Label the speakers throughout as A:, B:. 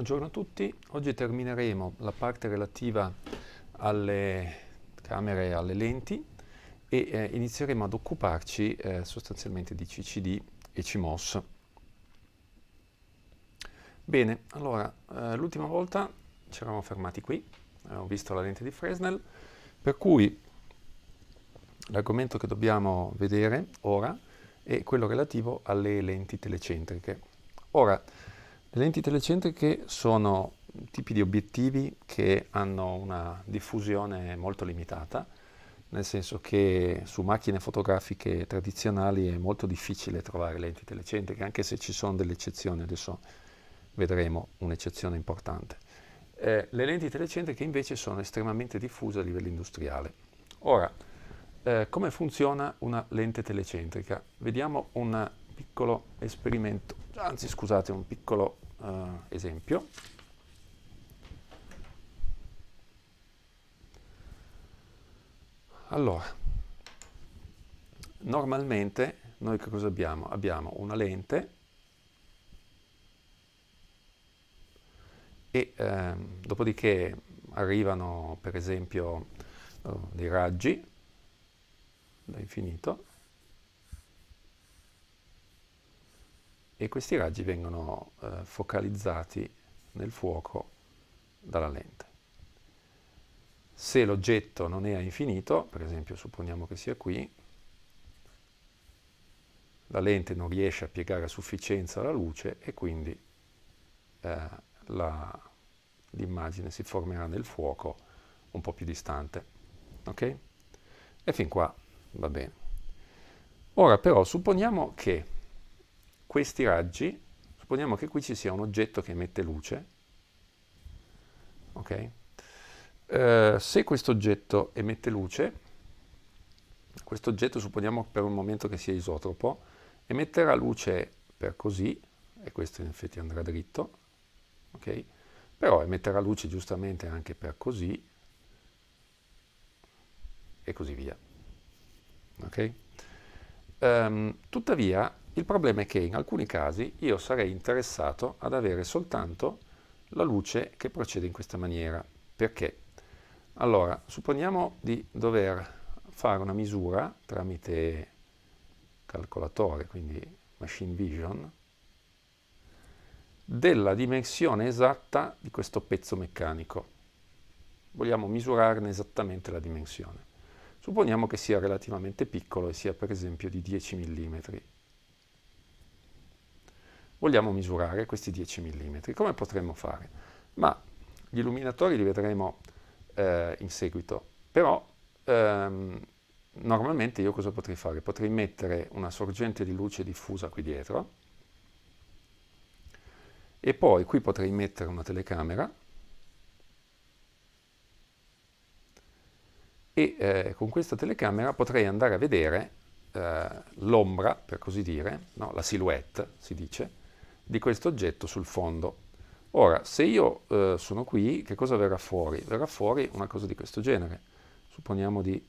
A: Buongiorno a tutti, oggi termineremo la parte relativa alle camere e alle lenti e eh, inizieremo ad occuparci eh, sostanzialmente di CCD e CMOS. Bene, allora, eh, l'ultima volta ci eravamo fermati qui, eh, ho visto la lente di Fresnel, per cui l'argomento che dobbiamo vedere ora è quello relativo alle lenti telecentriche. Ora, le lenti telecentriche sono tipi di obiettivi che hanno una diffusione molto limitata, nel senso che su macchine fotografiche tradizionali è molto difficile trovare lenti telecentriche, anche se ci sono delle eccezioni, adesso vedremo un'eccezione importante. Eh, le lenti telecentriche invece sono estremamente diffuse a livello industriale. Ora, eh, come funziona una lente telecentrica? Vediamo una piccolo esperimento, anzi scusate, un piccolo uh, esempio. Allora, normalmente noi che cosa abbiamo? Abbiamo una lente e ehm, dopodiché arrivano per esempio eh, dei raggi da infinito e questi raggi vengono eh, focalizzati nel fuoco dalla lente. Se l'oggetto non è a infinito, per esempio supponiamo che sia qui, la lente non riesce a piegare a sufficienza la luce e quindi eh, l'immagine si formerà nel fuoco un po' più distante. Ok? E fin qua va bene. Ora però supponiamo che questi raggi, supponiamo che qui ci sia un oggetto che emette luce, ok? Eh, se questo oggetto emette luce, questo oggetto supponiamo per un momento che sia isotropo, emetterà luce per così, e questo in effetti andrà dritto, ok? Però emetterà luce giustamente anche per così, e così via. Okay? Um, tuttavia, il problema è che in alcuni casi io sarei interessato ad avere soltanto la luce che procede in questa maniera. Perché? Allora, supponiamo di dover fare una misura tramite calcolatore, quindi machine vision, della dimensione esatta di questo pezzo meccanico. Vogliamo misurarne esattamente la dimensione. Supponiamo che sia relativamente piccolo e sia per esempio di 10 mm. Vogliamo misurare questi 10 mm. Come potremmo fare? Ma gli illuminatori li vedremo eh, in seguito, però ehm, normalmente io cosa potrei fare? Potrei mettere una sorgente di luce diffusa qui dietro e poi qui potrei mettere una telecamera e eh, con questa telecamera potrei andare a vedere eh, l'ombra, per così dire, no? la silhouette, si dice, di questo oggetto sul fondo. Ora, se io eh, sono qui, che cosa verrà fuori? Verrà fuori una cosa di questo genere. Supponiamo di...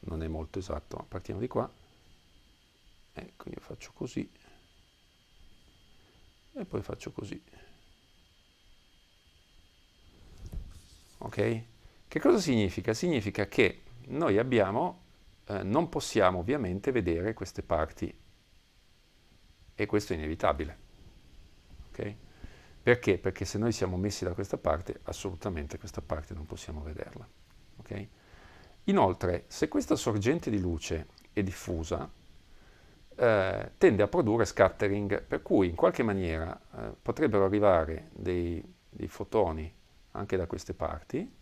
A: non è molto esatto, ma partiamo di qua. Ecco, io faccio così. E poi faccio così. Ok? Che cosa significa? Significa che noi abbiamo, eh, non possiamo ovviamente vedere queste parti e questo è inevitabile. Okay? Perché? Perché se noi siamo messi da questa parte, assolutamente questa parte non possiamo vederla. Okay? Inoltre, se questa sorgente di luce è diffusa, eh, tende a produrre scattering, per cui in qualche maniera eh, potrebbero arrivare dei, dei fotoni anche da queste parti,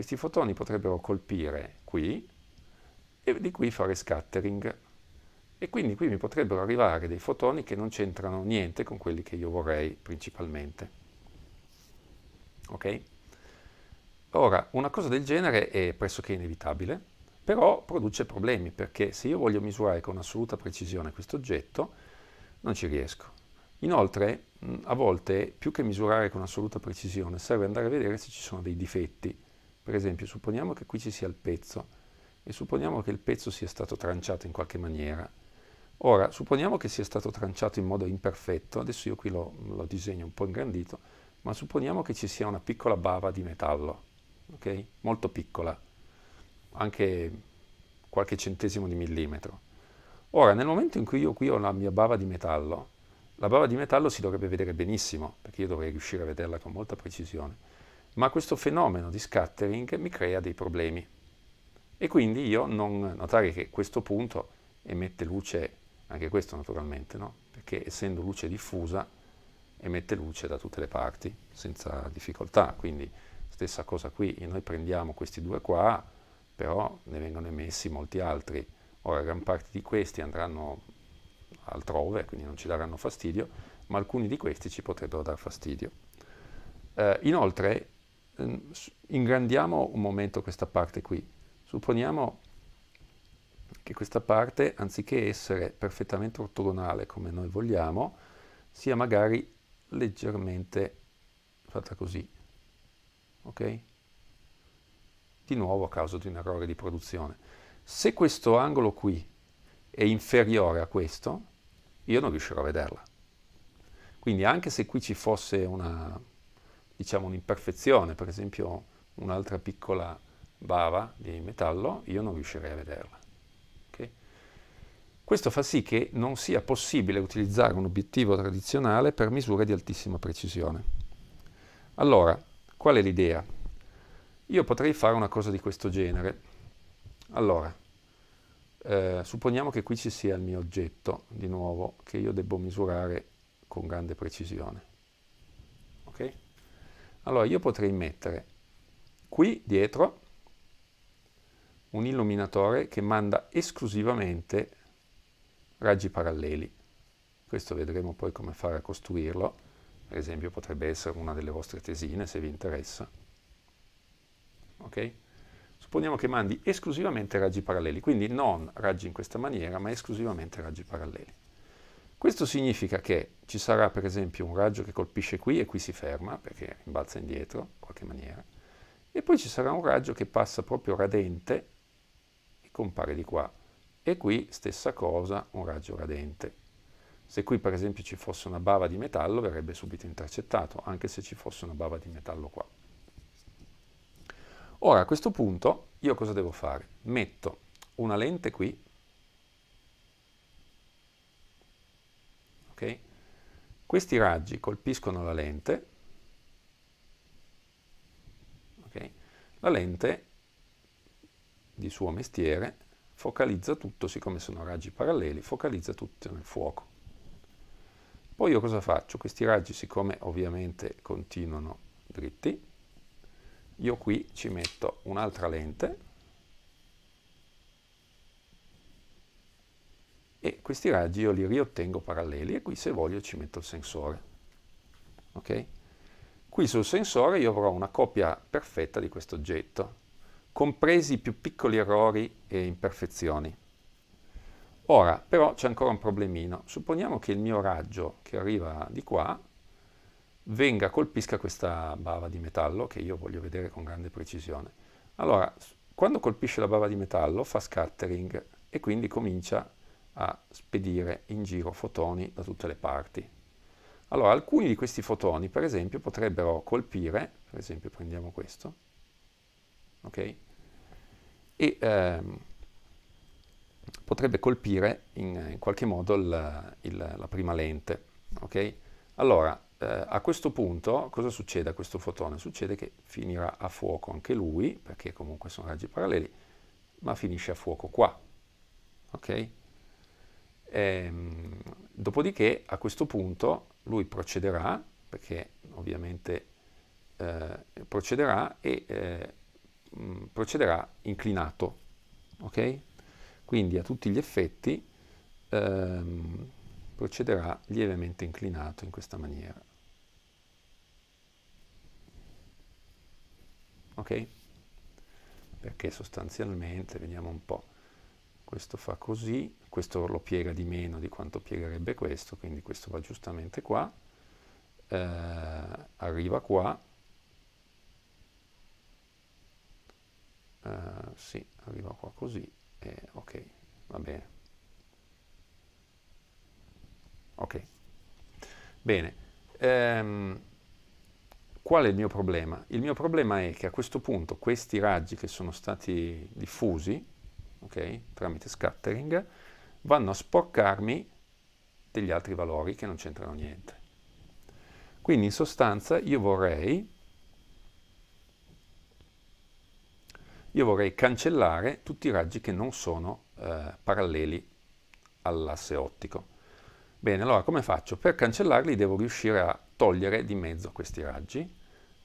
A: questi fotoni potrebbero colpire qui e di qui fare scattering. E quindi qui mi potrebbero arrivare dei fotoni che non c'entrano niente con quelli che io vorrei principalmente. Ok? Ora, una cosa del genere è pressoché inevitabile, però produce problemi, perché se io voglio misurare con assoluta precisione questo oggetto, non ci riesco. Inoltre, a volte, più che misurare con assoluta precisione, serve andare a vedere se ci sono dei difetti per esempio, supponiamo che qui ci sia il pezzo e supponiamo che il pezzo sia stato tranciato in qualche maniera. Ora, supponiamo che sia stato tranciato in modo imperfetto, adesso io qui lo, lo disegno un po' ingrandito, ma supponiamo che ci sia una piccola bava di metallo, okay? molto piccola, anche qualche centesimo di millimetro. Ora, nel momento in cui io qui ho la mia bava di metallo, la bava di metallo si dovrebbe vedere benissimo, perché io dovrei riuscire a vederla con molta precisione ma questo fenomeno di scattering mi crea dei problemi. E quindi io non... Notare che questo punto emette luce, anche questo naturalmente, no? perché essendo luce diffusa emette luce da tutte le parti senza difficoltà, quindi stessa cosa qui, noi prendiamo questi due qua, però ne vengono emessi molti altri, ora gran parte di questi andranno altrove, quindi non ci daranno fastidio, ma alcuni di questi ci potrebbero dar fastidio. Eh, inoltre Ehm, ingrandiamo un momento questa parte qui. Supponiamo che questa parte, anziché essere perfettamente ortogonale come noi vogliamo, sia magari leggermente fatta così. Ok? Di nuovo a causa di un errore di produzione. Se questo angolo qui è inferiore a questo, io non riuscirò a vederla. Quindi anche se qui ci fosse una diciamo, un'imperfezione, per esempio un'altra piccola bava di metallo, io non riuscirei a vederla. Okay? Questo fa sì che non sia possibile utilizzare un obiettivo tradizionale per misure di altissima precisione. Allora, qual è l'idea? Io potrei fare una cosa di questo genere. Allora, eh, supponiamo che qui ci sia il mio oggetto, di nuovo, che io debbo misurare con grande precisione. Allora io potrei mettere qui dietro un illuminatore che manda esclusivamente raggi paralleli. Questo vedremo poi come fare a costruirlo, per esempio potrebbe essere una delle vostre tesine se vi interessa. Ok? Supponiamo che mandi esclusivamente raggi paralleli, quindi non raggi in questa maniera, ma esclusivamente raggi paralleli. Questo significa che ci sarà per esempio un raggio che colpisce qui e qui si ferma perché rimbalza indietro in qualche maniera e poi ci sarà un raggio che passa proprio radente e compare di qua e qui stessa cosa un raggio radente. Se qui per esempio ci fosse una bava di metallo verrebbe subito intercettato anche se ci fosse una bava di metallo qua. Ora a questo punto io cosa devo fare? Metto una lente qui Okay? Questi raggi colpiscono la lente, okay? la lente di suo mestiere focalizza tutto, siccome sono raggi paralleli, focalizza tutto nel fuoco. Poi io cosa faccio? Questi raggi, siccome ovviamente continuano dritti, io qui ci metto un'altra lente e questi raggi io li riottengo paralleli e qui se voglio ci metto il sensore. Ok? Qui sul sensore io avrò una copia perfetta di questo oggetto, compresi i più piccoli errori e imperfezioni. Ora, però, c'è ancora un problemino. Supponiamo che il mio raggio che arriva di qua venga, colpisca questa bava di metallo che io voglio vedere con grande precisione. Allora, quando colpisce la bava di metallo fa scattering e quindi comincia a spedire in giro fotoni da tutte le parti. Allora, alcuni di questi fotoni, per esempio, potrebbero colpire, per esempio prendiamo questo, ok? E ehm, potrebbe colpire in, in qualche modo il, il, la prima lente, ok? Allora, eh, a questo punto cosa succede a questo fotone? Succede che finirà a fuoco anche lui, perché comunque sono raggi paralleli, ma finisce a fuoco qua, ok? Ehm, dopodiché a questo punto lui procederà, perché ovviamente eh, procederà e eh, mm, procederà inclinato, ok? Quindi a tutti gli effetti ehm, procederà lievemente inclinato in questa maniera. Ok? Perché sostanzialmente, vediamo un po' questo fa così, questo lo piega di meno di quanto piegherebbe questo, quindi questo va giustamente qua, eh, arriva qua, eh, sì, arriva qua così, eh, ok, va bene. Ok, bene. Ehm, qual è il mio problema? Il mio problema è che a questo punto questi raggi che sono stati diffusi, okay, tramite scattering, vanno a sporcarmi degli altri valori che non c'entrano niente. Quindi in sostanza io vorrei, io vorrei cancellare tutti i raggi che non sono eh, paralleli all'asse ottico. Bene, allora come faccio? Per cancellarli devo riuscire a togliere di mezzo questi raggi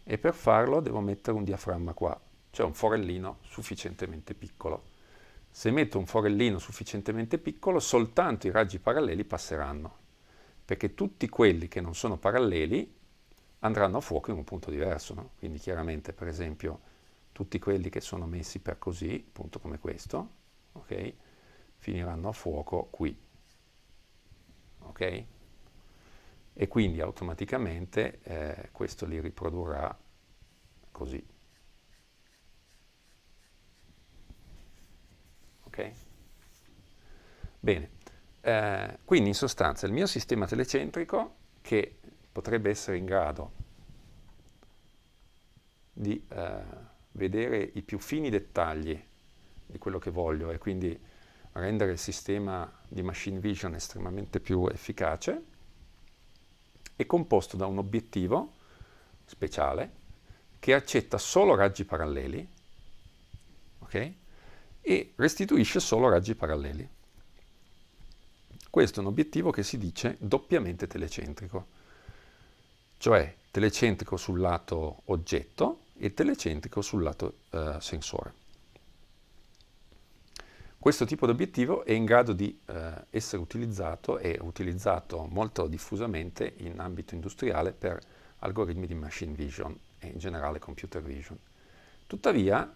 A: e per farlo devo mettere un diaframma qua, cioè un forellino sufficientemente piccolo. Se metto un forellino sufficientemente piccolo, soltanto i raggi paralleli passeranno, perché tutti quelli che non sono paralleli andranno a fuoco in un punto diverso. No? Quindi chiaramente, per esempio, tutti quelli che sono messi per così, punto come questo, okay, finiranno a fuoco qui. Okay? E quindi automaticamente eh, questo li riprodurrà così. Okay? Bene, eh, quindi in sostanza il mio sistema telecentrico che potrebbe essere in grado di eh, vedere i più fini dettagli di quello che voglio e quindi rendere il sistema di machine vision estremamente più efficace, è composto da un obiettivo speciale che accetta solo raggi paralleli, okay? e restituisce solo raggi paralleli. Questo è un obiettivo che si dice doppiamente telecentrico, cioè telecentrico sul lato oggetto e telecentrico sul lato eh, sensore. Questo tipo di obiettivo è in grado di eh, essere utilizzato e utilizzato molto diffusamente in ambito industriale per algoritmi di machine vision e in generale computer vision. Tuttavia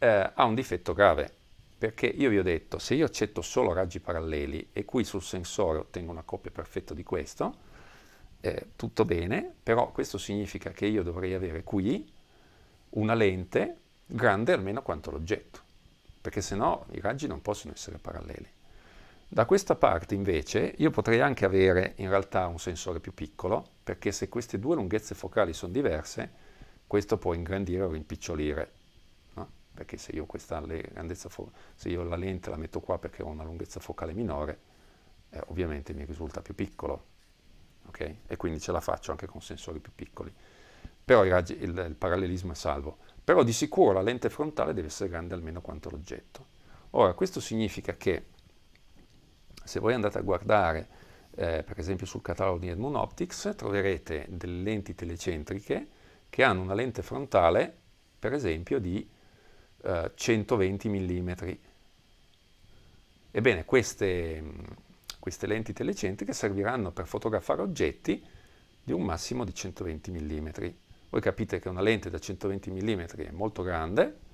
A: eh, ha un difetto grave, perché io vi ho detto, se io accetto solo raggi paralleli e qui sul sensore ottengo una coppia perfetta di questo, eh, tutto bene, però questo significa che io dovrei avere qui una lente grande almeno quanto l'oggetto, perché sennò i raggi non possono essere paralleli. Da questa parte invece io potrei anche avere in realtà un sensore più piccolo, perché se queste due lunghezze focali sono diverse, questo può ingrandire o rimpicciolire perché se io questa grandezza se io la lente la metto qua perché ho una lunghezza focale minore, eh, ovviamente mi risulta più piccolo, okay? E quindi ce la faccio anche con sensori più piccoli. Però raggi, il, il parallelismo è salvo. Però di sicuro la lente frontale deve essere grande almeno quanto l'oggetto. Ora, questo significa che se voi andate a guardare eh, per esempio sul catalogo di Edmund Optics troverete delle lenti telecentriche che hanno una lente frontale per esempio di 120 mm. Ebbene, queste, mm, queste lenti telecentriche serviranno per fotografare oggetti di un massimo di 120 mm. Voi capite che una lente da 120 mm è molto grande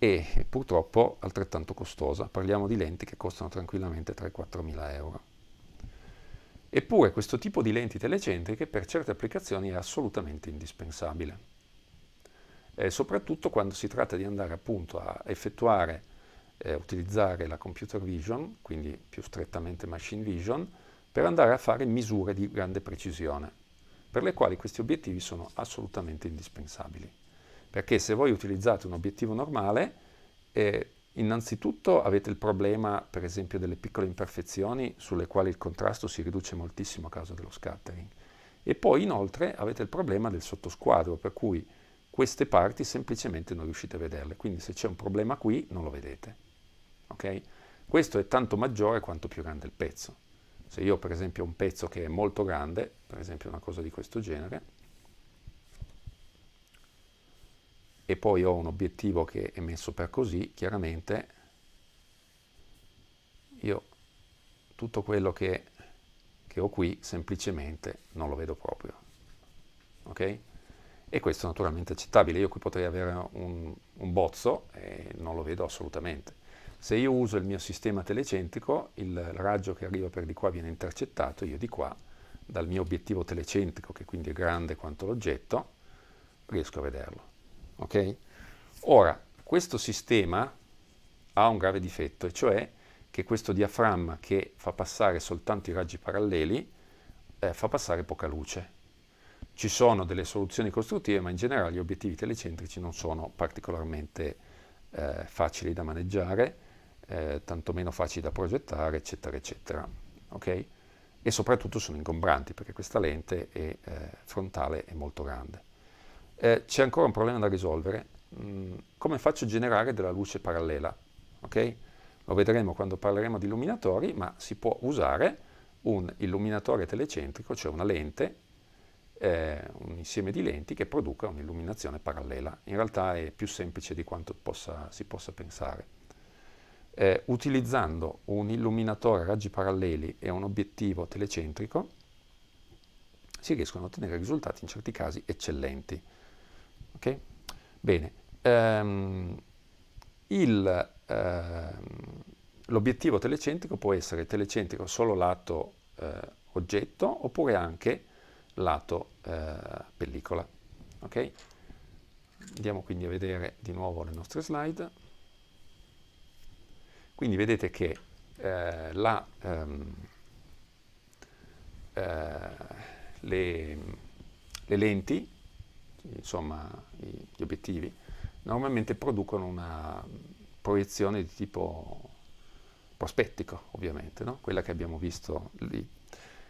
A: e purtroppo altrettanto costosa. Parliamo di lenti che costano tranquillamente 3-4 mila euro. Eppure questo tipo di lenti telecentriche per certe applicazioni è assolutamente indispensabile eh, soprattutto quando si tratta di andare appunto a effettuare, eh, utilizzare la computer vision, quindi più strettamente machine vision, per andare a fare misure di grande precisione, per le quali questi obiettivi sono assolutamente indispensabili. Perché se voi utilizzate un obiettivo normale, eh, innanzitutto avete il problema, per esempio, delle piccole imperfezioni sulle quali il contrasto si riduce moltissimo a causa dello scattering. E poi inoltre avete il problema del sottosquadro, per cui queste parti semplicemente non riuscite a vederle, quindi se c'è un problema qui non lo vedete. Okay? Questo è tanto maggiore quanto più grande il pezzo. Se io per esempio ho un pezzo che è molto grande, per esempio una cosa di questo genere, e poi ho un obiettivo che è messo per così, chiaramente io tutto quello che, che ho qui semplicemente non lo vedo proprio. Okay? e questo è naturalmente accettabile. Io qui potrei avere un, un bozzo e non lo vedo assolutamente. Se io uso il mio sistema telecentrico, il raggio che arriva per di qua viene intercettato, io di qua, dal mio obiettivo telecentrico, che quindi è grande quanto l'oggetto, riesco a vederlo. Okay? Ora, questo sistema ha un grave difetto, e cioè che questo diaframma che fa passare soltanto i raggi paralleli, eh, fa passare poca luce. Ci sono delle soluzioni costruttive, ma in generale gli obiettivi telecentrici non sono particolarmente eh, facili da maneggiare, eh, tantomeno facili da progettare, eccetera, eccetera. Okay? E soprattutto sono ingombranti perché questa lente è, eh, frontale è molto grande. Eh, c'è ancora un problema da risolvere. Mm, come faccio a generare della luce parallela? Okay? Lo vedremo quando parleremo di illuminatori, ma si può usare un illuminatore telecentrico, cioè una lente eh, un insieme di lenti che produca un'illuminazione parallela. In realtà è più semplice di quanto possa, si possa pensare. Eh, utilizzando un illuminatore a raggi paralleli e un obiettivo telecentrico si riescono a ottenere risultati in certi casi eccellenti. Okay? Bene, ehm, ehm l'obiettivo ehm, telecentrico può essere telecentrico solo lato eh, oggetto oppure anche lato eh, pellicola. Okay? Andiamo quindi a vedere di nuovo le nostre slide. Quindi vedete che eh, la, ehm, eh, le, le, lenti, insomma gli obiettivi, normalmente producono una proiezione di tipo prospettico, ovviamente, no? quella che abbiamo visto lì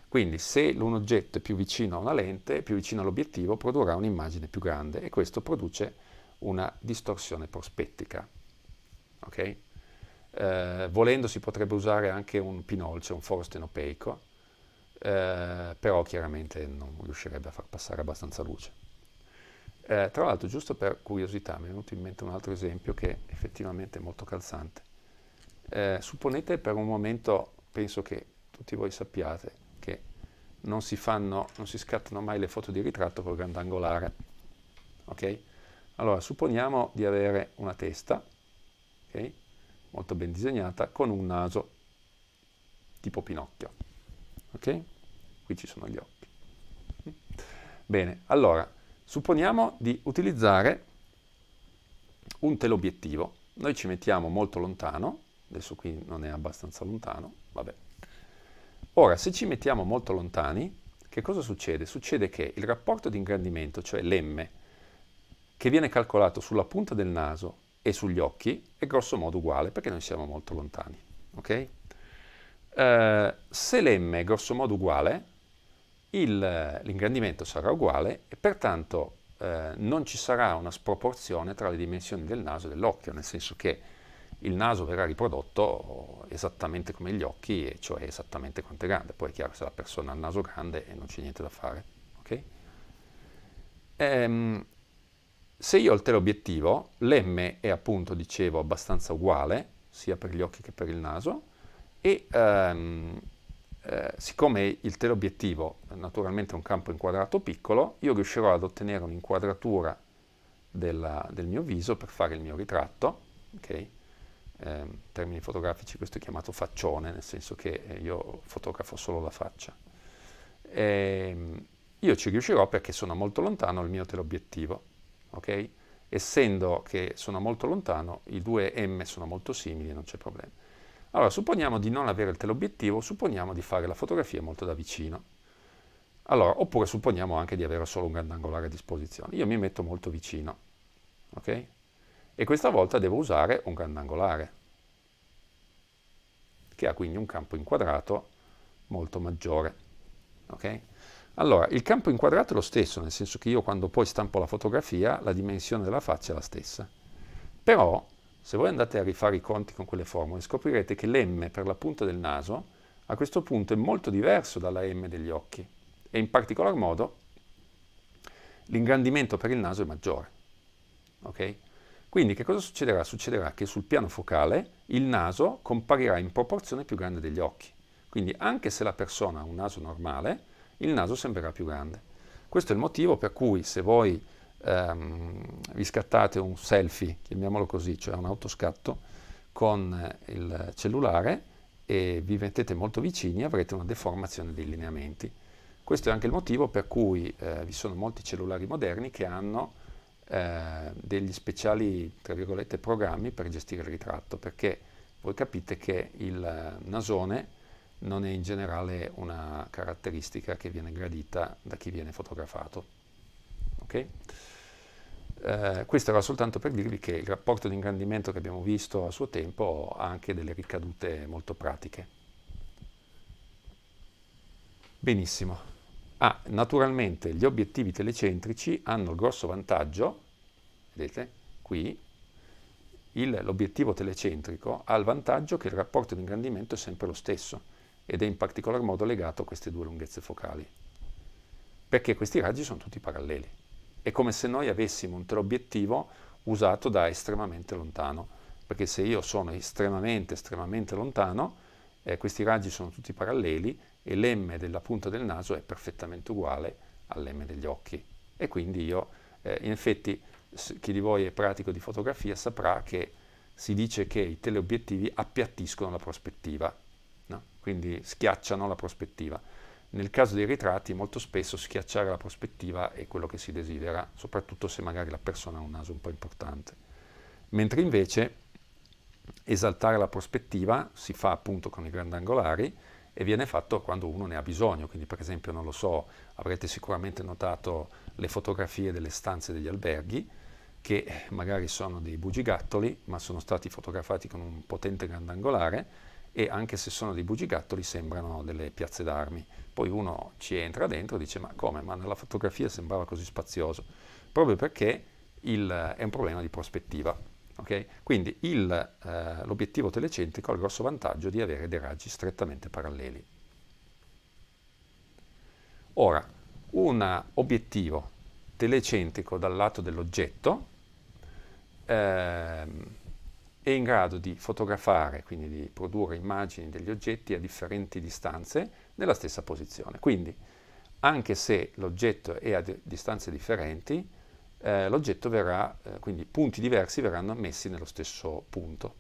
A: quindi se un oggetto è più vicino a una lente, più vicino all'obiettivo, produrrà un'immagine più grande e questo produce una distorsione prospettica. Okay? Eh, volendo si potrebbe usare anche un pinolce, un forsten opeico, eh, però chiaramente non riuscirebbe a far passare abbastanza luce. Eh, tra l'altro, giusto per curiosità, mi è venuto in mente un altro esempio che effettivamente è molto calzante. Eh, supponete per un momento, penso che tutti voi sappiate, non si, fanno, non si scattano mai le foto di ritratto col grandangolare. Ok? Allora, supponiamo di avere una testa, ok? molto ben disegnata, con un naso tipo Pinocchio. Ok? Qui ci sono gli occhi. Bene, allora, supponiamo di utilizzare un teleobiettivo. Noi ci mettiamo molto lontano, adesso qui non è abbastanza lontano, vabbè, Ora, se ci mettiamo molto lontani, che cosa succede? Succede che il rapporto di ingrandimento, cioè l'M, che viene calcolato sulla punta del naso e sugli occhi, è grosso modo uguale perché noi siamo molto lontani. Okay? Uh, se l'M è grosso modo uguale, l'ingrandimento sarà uguale e pertanto uh, non ci sarà una sproporzione tra le dimensioni del naso e dell'occhio, nel senso che il naso verrà riprodotto esattamente come gli occhi, e cioè esattamente quanto è grande. Poi è chiaro se la persona ha il naso grande eh, non c'è niente da fare. Okay? Ehm, se io ho il teleobiettivo, l'M è appunto, dicevo, abbastanza uguale, sia per gli occhi che per il naso, e ehm, eh, siccome il teleobiettivo naturalmente è un campo inquadrato piccolo, io riuscirò ad ottenere un'inquadratura della, del mio viso per fare il mio ritratto, okay? eh, in termini fotografici questo è chiamato faccione, nel senso che eh, io fotografo solo la faccia. E, ehm, io ci riuscirò perché sono molto lontano il mio teleobiettivo, ok? Essendo che sono molto lontano, i due M sono molto simili, non c'è problema. Allora, supponiamo di non avere il teleobiettivo, supponiamo di fare la fotografia molto da vicino. Allora, oppure supponiamo anche di avere solo un grandangolare a disposizione. Io mi metto molto vicino, ok? e questa volta devo usare un grandangolare che ha quindi un campo inquadrato molto maggiore. Okay? Allora, il campo inquadrato è lo stesso, nel senso che io quando poi stampo la fotografia la dimensione della faccia è la stessa. Però, se voi andate a rifare i conti con quelle formule, scoprirete che l'M per la punta del naso a questo punto è molto diverso dalla M degli occhi e in particolar modo l'ingrandimento per il naso è maggiore. Okay? Quindi che cosa succederà? Succederà che sul piano focale il naso comparirà in proporzione più grande degli occhi. Quindi anche se la persona ha un naso normale, il naso sembrerà più grande. Questo è il motivo per cui se voi ehm, vi scattate un selfie, chiamiamolo così, cioè un autoscatto, con il cellulare e vi mettete molto vicini avrete una deformazione dei lineamenti. Questo è anche il motivo per cui eh, vi sono molti cellulari moderni che hanno eh, degli speciali, tra virgolette, programmi per gestire il ritratto, perché voi capite che il nasone non è in generale una caratteristica che viene gradita da chi viene fotografato. Okay? Eh, questo era soltanto per dirvi che il rapporto di ingrandimento che abbiamo visto a suo tempo ha anche delle ricadute molto pratiche. Benissimo. Ah, naturalmente gli obiettivi telecentrici hanno il grosso vantaggio, vedete, qui, l'obiettivo telecentrico ha il vantaggio che il rapporto di ingrandimento è sempre lo stesso ed è in particolar modo legato a queste due lunghezze focali, perché questi raggi sono tutti paralleli. È come se noi avessimo un teleobiettivo usato da estremamente lontano, perché se io sono estremamente, estremamente lontano, eh, questi raggi sono tutti paralleli e l'M della punta del naso è perfettamente uguale all'M degli occhi. E quindi io, eh, in effetti, chi di voi è pratico di fotografia saprà che si dice che i teleobiettivi appiattiscono la prospettiva, no? quindi schiacciano la prospettiva. Nel caso dei ritratti molto spesso schiacciare la prospettiva è quello che si desidera, soprattutto se magari la persona ha un naso un po' importante. Mentre invece esaltare la prospettiva si fa appunto con i grandangolari e viene fatto quando uno ne ha bisogno, quindi per esempio, non lo so, avrete sicuramente notato le fotografie delle stanze degli alberghi, che magari sono dei bugigattoli, ma sono stati fotografati con un potente grandangolare e anche se sono dei bugigattoli sembrano delle piazze d'armi. Poi uno ci entra dentro e dice ma come, ma nella fotografia sembrava così spazioso, proprio perché il, è un problema di prospettiva. Okay? Quindi il, eh, l'obiettivo telecentrico ha il grosso vantaggio di avere dei raggi strettamente paralleli. Ora, un obiettivo telecentrico dal lato dell'oggetto eh, è in grado di fotografare, quindi di produrre immagini degli oggetti a differenti distanze nella stessa posizione. Quindi, anche se l'oggetto è a distanze differenti, eh, l'oggetto verrà, eh, quindi punti diversi verranno ammessi nello stesso punto.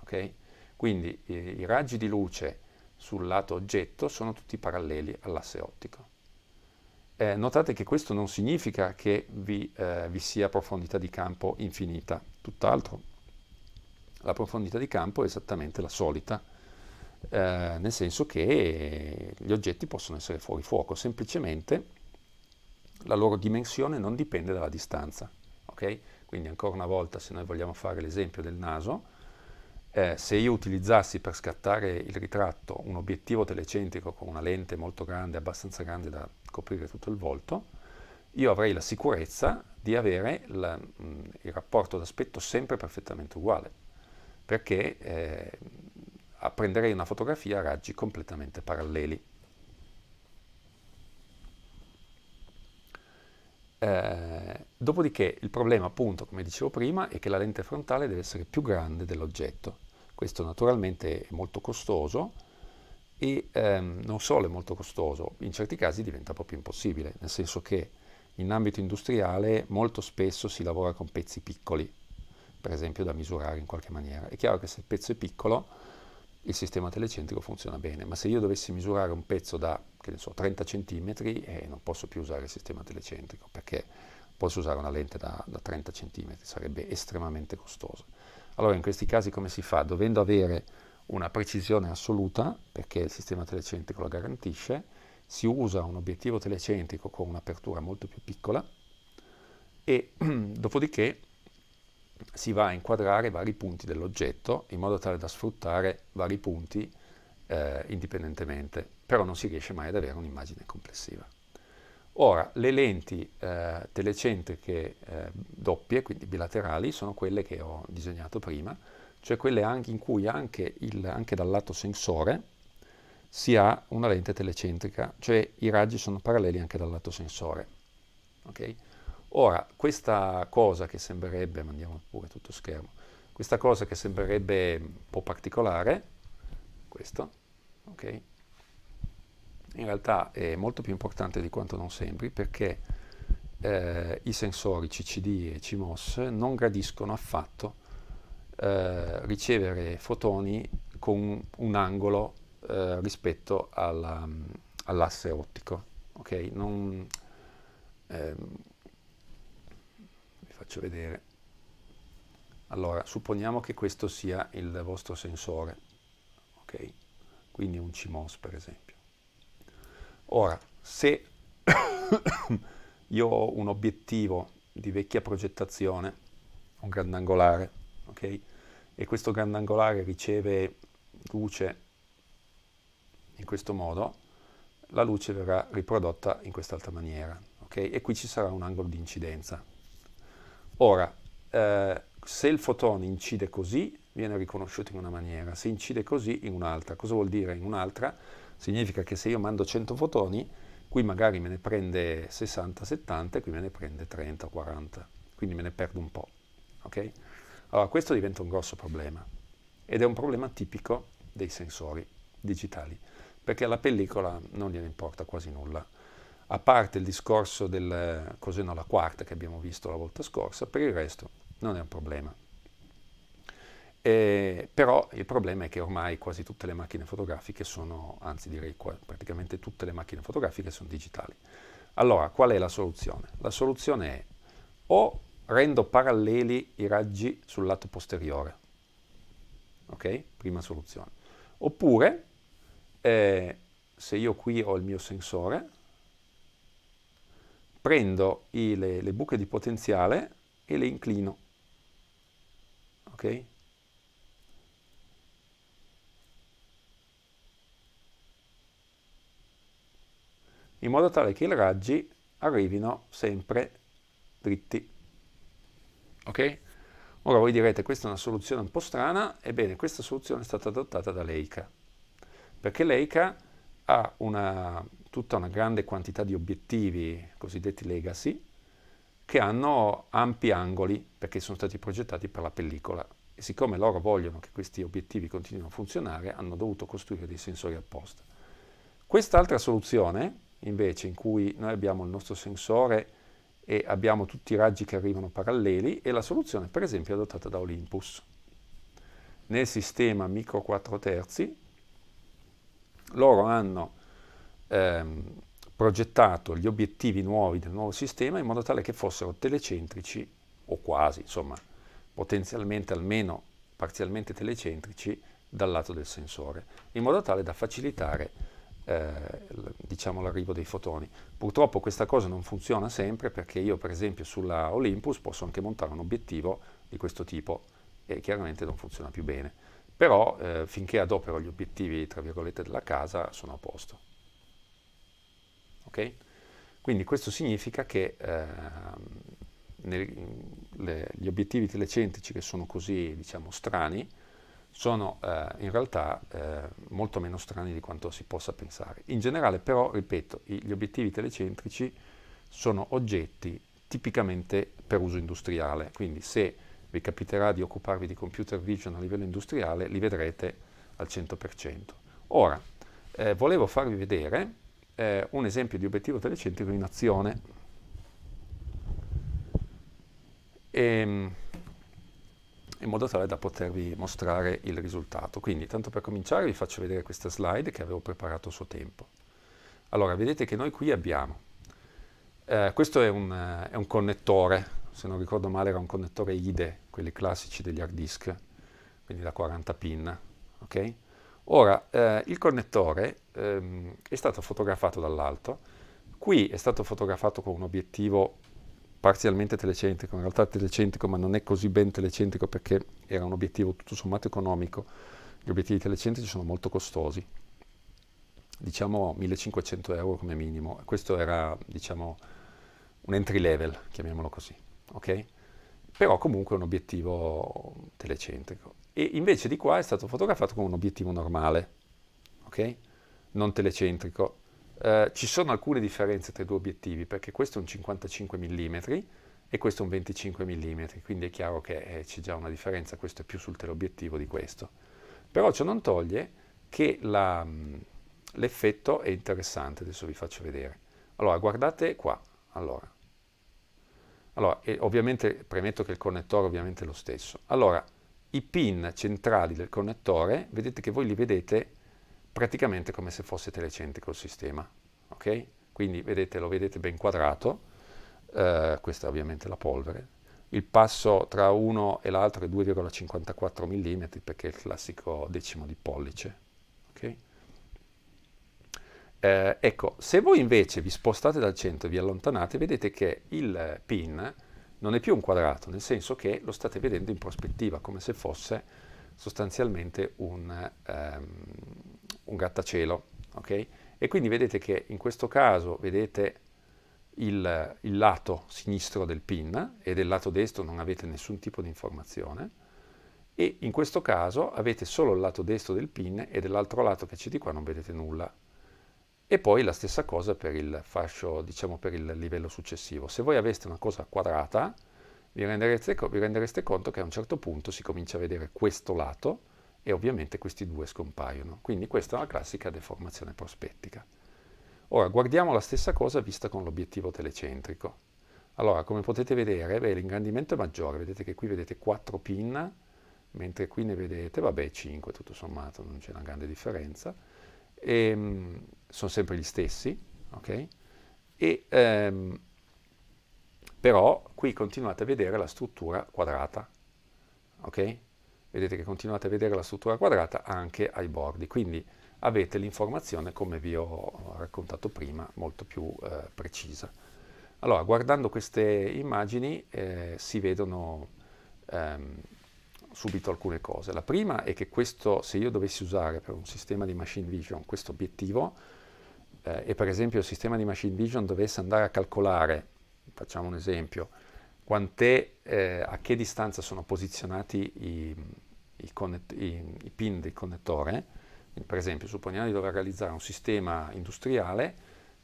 A: Okay? Quindi i, eh, i raggi di luce sul lato oggetto sono tutti paralleli all'asse ottico. Eh, notate che questo non significa che vi, eh, vi sia profondità di campo infinita, tutt'altro. La profondità di campo è esattamente la solita, eh, nel senso che gli oggetti possono essere fuori fuoco, semplicemente la loro dimensione non dipende dalla distanza. Okay? Quindi ancora una volta, se noi vogliamo fare l'esempio del naso, eh, se io utilizzassi per scattare il ritratto un obiettivo telecentrico con una lente molto grande, abbastanza grande da coprire tutto il volto, io avrei la sicurezza di avere la, mh, mm, il rapporto d'aspetto sempre perfettamente uguale, perché eh, prenderei una fotografia a raggi completamente paralleli. Eh, dopodiché il problema appunto, come dicevo prima, è che la lente frontale deve essere più grande dell'oggetto. Questo naturalmente è molto costoso e ehm, non solo è molto costoso, in certi casi diventa proprio impossibile, nel senso che in ambito industriale molto spesso si lavora con pezzi piccoli, per esempio da misurare in qualche maniera. È chiaro che se il pezzo è piccolo il sistema telecentrico funziona bene, ma se io dovessi misurare un pezzo da so, 30 cm eh, non posso più usare il sistema telecentrico perché posso usare una lente da, da 30 cm, sarebbe estremamente costoso. Allora in questi casi come si fa? Dovendo avere una precisione assoluta, perché il sistema telecentrico la garantisce, si usa un obiettivo telecentrico con un'apertura molto più piccola e dopodiché si va a inquadrare vari punti dell'oggetto in modo tale da sfruttare vari punti eh, indipendentemente, però non si riesce mai ad avere un'immagine complessiva. Ora, le lenti eh, telecentriche eh, doppie, quindi bilaterali, sono quelle che ho disegnato prima, cioè quelle in cui anche, il, anche dal lato sensore si ha una lente telecentrica, cioè i raggi sono paralleli anche dal lato sensore. Okay? Ora, questa cosa che sembrerebbe, mandiamo pure tutto schermo, questa cosa che sembrerebbe un po' particolare, questo, ok? In realtà è molto più importante di quanto non sembri perché eh, i sensori CCD e CMOS non gradiscono affatto eh, ricevere fotoni con un angolo eh, rispetto all'asse ottico. ok? Non, ehm, faccio vedere. Allora, supponiamo che questo sia il vostro sensore, ok? Quindi un CMOS per esempio. Ora, se io ho un obiettivo di vecchia progettazione, un grandangolare, ok? E questo grandangolare riceve luce in questo modo, la luce verrà riprodotta in quest'altra maniera, ok? E qui ci sarà un angolo di incidenza, Ora, eh, se il fotone incide così, viene riconosciuto in una maniera, se incide così, in un'altra. Cosa vuol dire in un'altra? Significa che se io mando 100 fotoni, qui magari me ne prende 60, 70, qui me ne prende 30, 40, quindi me ne perdo un po'. Okay? Allora, questo diventa un grosso problema ed è un problema tipico dei sensori digitali, perché alla pellicola non gliene importa quasi nulla a parte il discorso del coseno alla quarta che abbiamo visto la volta scorsa, per il resto non è un problema. E, però il problema è che ormai quasi tutte le macchine fotografiche sono, anzi direi praticamente tutte le macchine fotografiche sono digitali. Allora, qual è la soluzione? La soluzione è o rendo paralleli i raggi sul lato posteriore, ok? Prima soluzione. Oppure, eh, se io qui ho il mio sensore, prendo i, le, le, buche di potenziale e le inclino. Ok? In modo tale che i raggi arrivino sempre dritti. Ok? Ora voi direte questa è una soluzione un po' strana, ebbene questa soluzione è stata adottata da Leica, perché Leica ha una tutta una grande quantità di obiettivi cosiddetti legacy che hanno ampi angoli perché sono stati progettati per la pellicola e siccome loro vogliono che questi obiettivi continuino a funzionare hanno dovuto costruire dei sensori apposta. Quest'altra soluzione invece in cui noi abbiamo il nostro sensore e abbiamo tutti i raggi che arrivano paralleli è la soluzione per esempio adottata da Olympus. Nel sistema micro 4 terzi loro hanno ehm, progettato gli obiettivi nuovi del nuovo sistema in modo tale che fossero telecentrici o quasi, insomma, potenzialmente almeno parzialmente telecentrici dal lato del sensore, in modo tale da facilitare eh, diciamo, l'arrivo dei fotoni. Purtroppo questa cosa non funziona sempre perché io per esempio sulla Olympus posso anche montare un obiettivo di questo tipo e chiaramente non funziona più bene. Però eh, finché adopero gli obiettivi tra virgolette della casa sono a posto. Okay? Quindi questo significa che eh, nel, le, gli obiettivi telecentrici che sono così diciamo, strani sono eh, in realtà eh, molto meno strani di quanto si possa pensare. In generale però, ripeto, i, gli obiettivi telecentrici sono oggetti tipicamente per uso industriale, quindi se vi capiterà di occuparvi di computer vision a livello industriale li vedrete al 100%. Ora, eh, volevo farvi vedere eh, un esempio di obiettivo telecentrico in azione. E, ehm, in modo tale da potervi mostrare il risultato. Quindi, tanto per cominciare, vi faccio vedere questa slide che avevo preparato a suo tempo. Allora, vedete che noi qui abbiamo, eh, questo è un, eh, è un, connettore, se non ricordo male era un connettore IDE, quelli classici degli hard disk, quindi da 40 pin, ok? Ora, eh, il connettore ehm, è stato fotografato dall'alto, qui è stato fotografato con un obiettivo parzialmente telecentrico, in realtà telecentrico ma non è così ben telecentrico perché era un obiettivo tutto sommato economico, gli obiettivi telecentrici sono molto costosi, diciamo 1500 euro come minimo, questo era diciamo un entry level, chiamiamolo così, ok? Però comunque è un obiettivo telecentrico e invece di qua è stato fotografato con un obiettivo normale, ok? Non telecentrico. Eh, ci sono alcune differenze tra i due obiettivi, perché questo è un 55 mm e questo è un 25 mm, quindi è chiaro che eh, c'è già una differenza, questo è più sul teleobiettivo di questo. Però ciò non toglie che la, mm, l'effetto è interessante, adesso vi faccio vedere. Allora, guardate qua, allora. Allora, ovviamente premetto che il connettore ovviamente è lo stesso. Allora, i pin centrali del connettore, vedete che voi li vedete praticamente come se fosse telecentrico il sistema, ok? Quindi vedete, lo vedete ben quadrato, eh, questa è ovviamente la polvere, il passo tra uno e l'altro è 2,54 mm perché è il classico decimo di pollice, ok? Eh, ecco, se voi invece vi spostate dal centro e vi allontanate, vedete che il pin non è più un quadrato, nel senso che lo state vedendo in prospettiva, come se fosse sostanzialmente un, um, un grattacielo. Okay? E quindi vedete che in questo caso vedete il, il, lato sinistro del pin e del lato destro non avete nessun tipo di informazione e in questo caso avete solo il lato destro del pin e dell'altro lato che c'è di qua non vedete nulla. E poi la stessa cosa per il fascio, diciamo per il livello successivo. Se voi aveste una cosa quadrata, vi rendereste, vi rendereste conto che a un certo punto si comincia a vedere questo lato e ovviamente questi due scompaiono. Quindi questa è una classica deformazione prospettica. Ora guardiamo la stessa cosa vista con l'obiettivo telecentrico. Allora, come potete vedere, l'ingrandimento è maggiore, vedete che qui vedete 4 pin, mentre qui ne vedete, vabbè, 5 tutto sommato, non c'è una grande differenza ehm, sono sempre gli stessi, ok? E, ehm, però qui continuate a vedere la struttura quadrata, ok? Vedete che continuate a vedere la struttura quadrata anche ai bordi, quindi avete l'informazione, come vi ho raccontato prima, molto più eh, precisa. Allora, guardando queste immagini eh, si vedono ehm, subito alcune cose. La prima è che questo, se io dovessi usare per un sistema di machine vision questo obiettivo, eh, e per esempio il sistema di machine vision dovesse andare a calcolare, facciamo un esempio, quant'è, eh, a che distanza sono posizionati i, i, i, i pin del connettore, per esempio supponiamo di dover realizzare un sistema industriale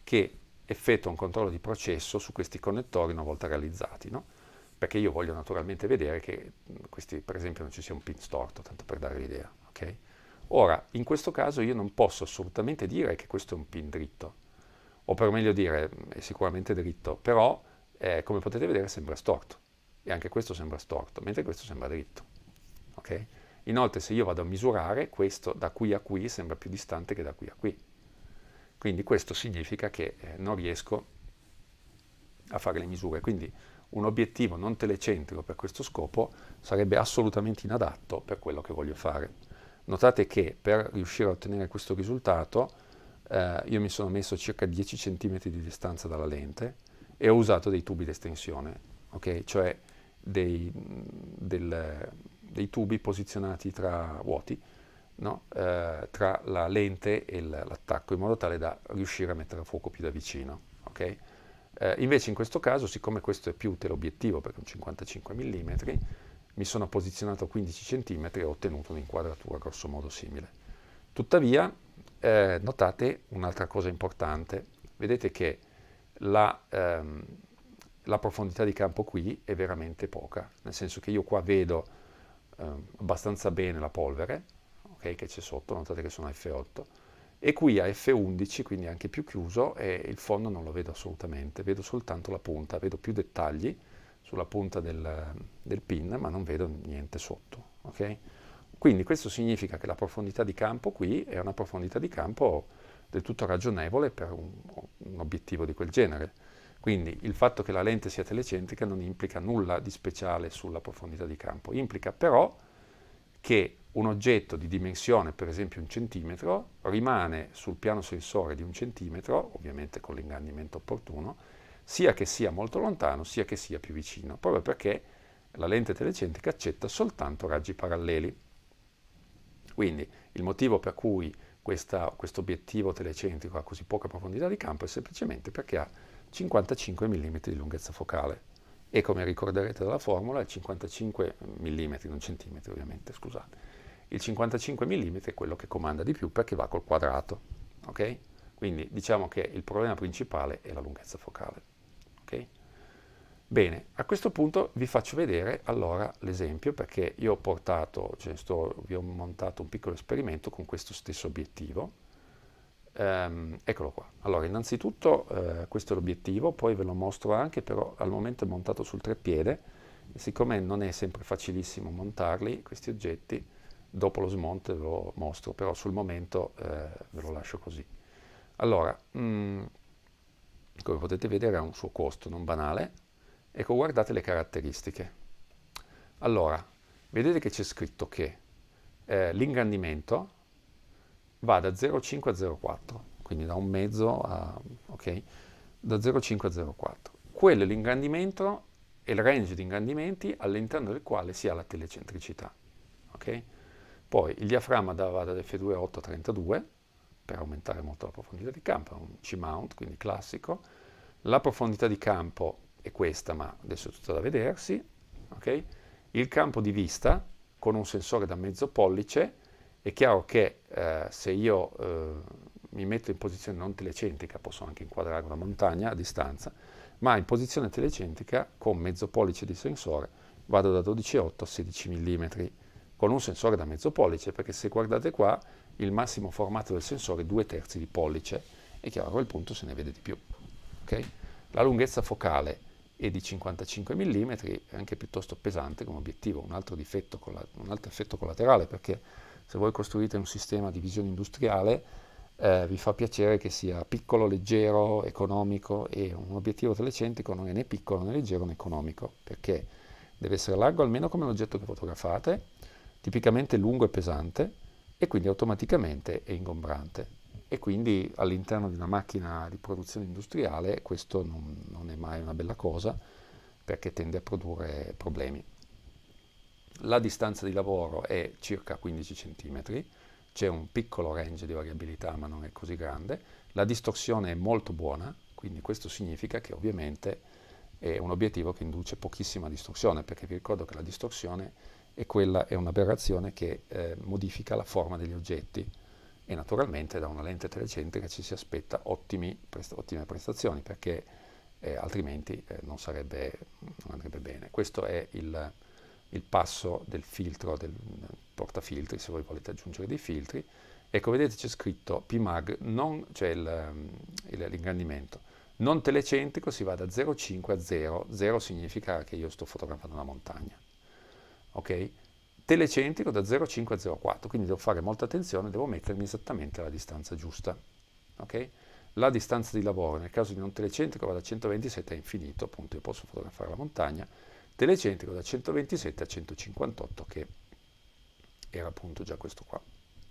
A: che effettua un controllo di processo su questi connettori una volta realizzati. No? perché io voglio naturalmente vedere che mm, questi, per esempio, non ci sia un pin storto, tanto per dare l'idea. Okay? Ora, in questo caso io non posso assolutamente dire che questo è un pin dritto, o per meglio dire, mm, è sicuramente dritto, però eh, come potete vedere sembra storto, e anche questo sembra storto, mentre questo sembra dritto. Okay? Inoltre se io vado a misurare, questo da qui a qui sembra più distante che da qui a qui. Quindi questo significa che eh, non riesco a fare le misure. Quindi un obiettivo non telecentrico per questo scopo sarebbe assolutamente inadatto per quello che voglio fare. Notate che per riuscire a ottenere questo risultato eh, io mi sono messo circa 10 cm di distanza dalla lente e ho usato dei tubi d'estensione, okay? cioè dei, del, dei, tubi posizionati tra vuoti, no? eh, tra la lente e l'attacco, in modo tale da riuscire a mettere a fuoco più da vicino. Okay? Eh, invece in questo caso, siccome questo è più teleobiettivo perché è un 55 mm, mi sono posizionato a 15 cm e ho ottenuto un'inquadratura grossomodo simile. Tuttavia, eh, notate un'altra cosa importante, vedete che la, ehm, la, profondità di campo qui è veramente poca, nel senso che io qua vedo ehm, abbastanza bene la polvere, okay, che c'è sotto, notate che sono F8, e qui a F11, quindi anche più chiuso, e il fondo non lo vedo assolutamente, vedo soltanto la punta, vedo più dettagli sulla punta del, del pin, ma non vedo niente sotto. Okay? Quindi questo significa che la profondità di campo qui è una profondità di campo del tutto ragionevole per un, un obiettivo di quel genere. Quindi il fatto che la lente sia telecentrica non implica nulla di speciale sulla profondità di campo, implica però che un oggetto di dimensione, per esempio un centimetro, rimane sul piano sensore di un centimetro, ovviamente con l'ingrandimento opportuno, sia che sia molto lontano, sia che sia più vicino, proprio perché la lente telecentrica accetta soltanto raggi paralleli. Quindi il motivo per cui questo obiettivo telecentrico ha così poca profondità di campo è semplicemente perché ha 55 mm di lunghezza focale e come ricorderete dalla formula è 55 mm, non centimetri ovviamente, scusate il 55 mm è quello che comanda di più perché va col quadrato, ok? Quindi diciamo che il problema principale è la lunghezza focale, ok? Bene, a questo punto vi faccio vedere allora l'esempio perché io ho portato, cioè sto, vi ho montato un piccolo esperimento con questo stesso obiettivo. Ehm, eccolo qua. Allora, innanzitutto eh, questo è l'obiettivo, poi ve lo mostro anche, però al momento è montato sul treppiede siccome non è sempre facilissimo montarli, questi oggetti, dopo lo smonte ve lo mostro, però sul momento eh, ve lo lascio così. Allora, mh, mm, come potete vedere ha un suo costo non banale, ecco guardate le caratteristiche. Allora, vedete che c'è scritto che eh, l'ingrandimento va da 0,5 a 0,4, quindi da un mezzo a, ok, da 0,5 a 0,4. Quello è l'ingrandimento e il range di ingrandimenti all'interno del quale si ha la telecentricità. Okay? Poi il diaframma dava da F2 a 8 a 32 per aumentare molto la profondità di campo, un C-mount, quindi classico. La profondità di campo è questa, ma adesso è tutto da vedersi. Okay? Il campo di vista con un sensore da mezzo pollice, è chiaro che eh, se io eh, mi metto in posizione non telecentrica, posso anche inquadrare una montagna a distanza, ma in posizione telecentrica con mezzo pollice di sensore vado da 12,8 a 16 mm con un sensore da mezzo pollice, perché se guardate qua il massimo formato del sensore è due terzi di pollice, è chiaro a quel punto se ne vede di più. Okay? La lunghezza focale è di 55 mm, è anche piuttosto pesante come obiettivo, un altro, un altro effetto collaterale, perché se voi costruite un sistema di visione industriale, eh, vi fa piacere che sia piccolo, leggero, economico e un obiettivo telecentrico non è né piccolo né leggero né economico, perché deve essere largo almeno come l'oggetto che fotografate, tipicamente lungo e pesante e quindi automaticamente è ingombrante. E quindi all'interno di una macchina di produzione industriale questo non, non è mai una bella cosa perché tende a produrre problemi. La distanza di lavoro è circa 15 cm, c'è un piccolo range di variabilità ma non è così grande, la distorsione è molto buona, quindi questo significa che ovviamente è un obiettivo che induce pochissima distorsione, perché vi ricordo che la distorsione e quella è un'aberrazione che eh, modifica la forma degli oggetti e naturalmente da una lente telecentrica ci si aspetta ottimi, prest ottime prestazioni perché eh, altrimenti eh, non, sarebbe, non, andrebbe bene. Questo è il, il passo del filtro, del portafiltri, se voi volete aggiungere dei filtri. Ecco, vedete c'è scritto PMAG, non, cioè l'ingrandimento. Non telecentrico si va da 0,5 a 0, 0 significa che io sto fotografando una montagna ok? Telecentrico da 0,5 a 0,4, quindi devo fare molta attenzione, devo mettermi esattamente la distanza giusta, ok? La distanza di lavoro, nel caso di non telecentrico, va da 127 a infinito, appunto io posso fotografare la montagna, telecentrico da 127 a 158, che era appunto già questo qua,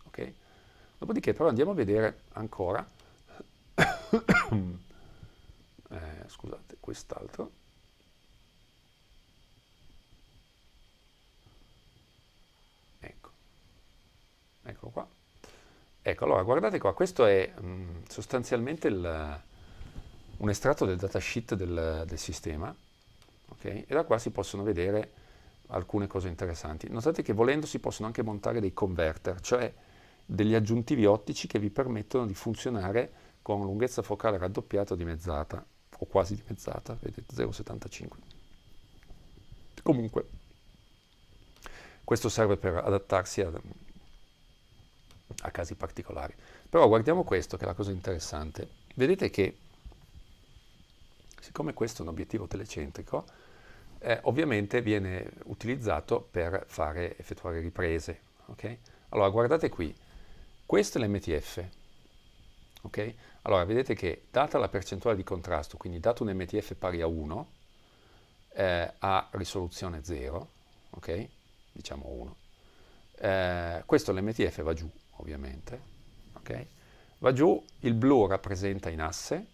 A: ok? Dopodiché però andiamo a vedere ancora, eh, scusate, quest'altro, ecco qua. Ecco, allora guardate qua, questo è mh, sostanzialmente il, un estratto del datasheet del, del sistema, okay? e da qua si possono vedere alcune cose interessanti. Notate che volendo si possono anche montare dei converter, cioè degli aggiuntivi ottici che vi permettono di funzionare con lunghezza focale raddoppiata o dimezzata, o quasi dimezzata, vedete 0,75. Comunque, questo serve per adattarsi a a casi particolari. Però guardiamo questo che è la cosa interessante. Vedete che siccome questo è un obiettivo telecentrico, eh, ovviamente viene utilizzato per fare, effettuare riprese. Okay? Allora guardate qui, questo è l'MTF. Okay? Allora vedete che data la percentuale di contrasto, quindi dato un MTF pari a 1, eh, a risoluzione 0, okay? diciamo 1, eh, questo l'MTF va giù, ovviamente, okay? va giù, il blu rappresenta in asse,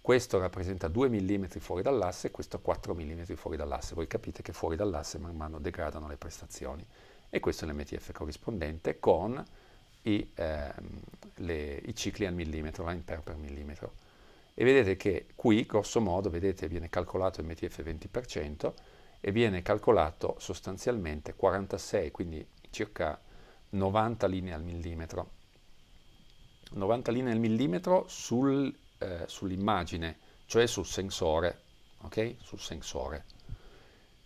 A: questo rappresenta 2 mm fuori dall'asse, e questo 4 mm fuori dall'asse, voi capite che fuori dall'asse man mano degradano le prestazioni e questo è l'MTF corrispondente con i, ehm, le, i cicli al millimetro, la ampere per millimetro. E vedete che qui, grosso modo, vedete, viene calcolato MTF 20% e viene calcolato sostanzialmente 46, quindi circa 90 linee al millimetro. 90 linee al millimetro sul, eh, sull'immagine, cioè sul sensore, ok? Sul sensore.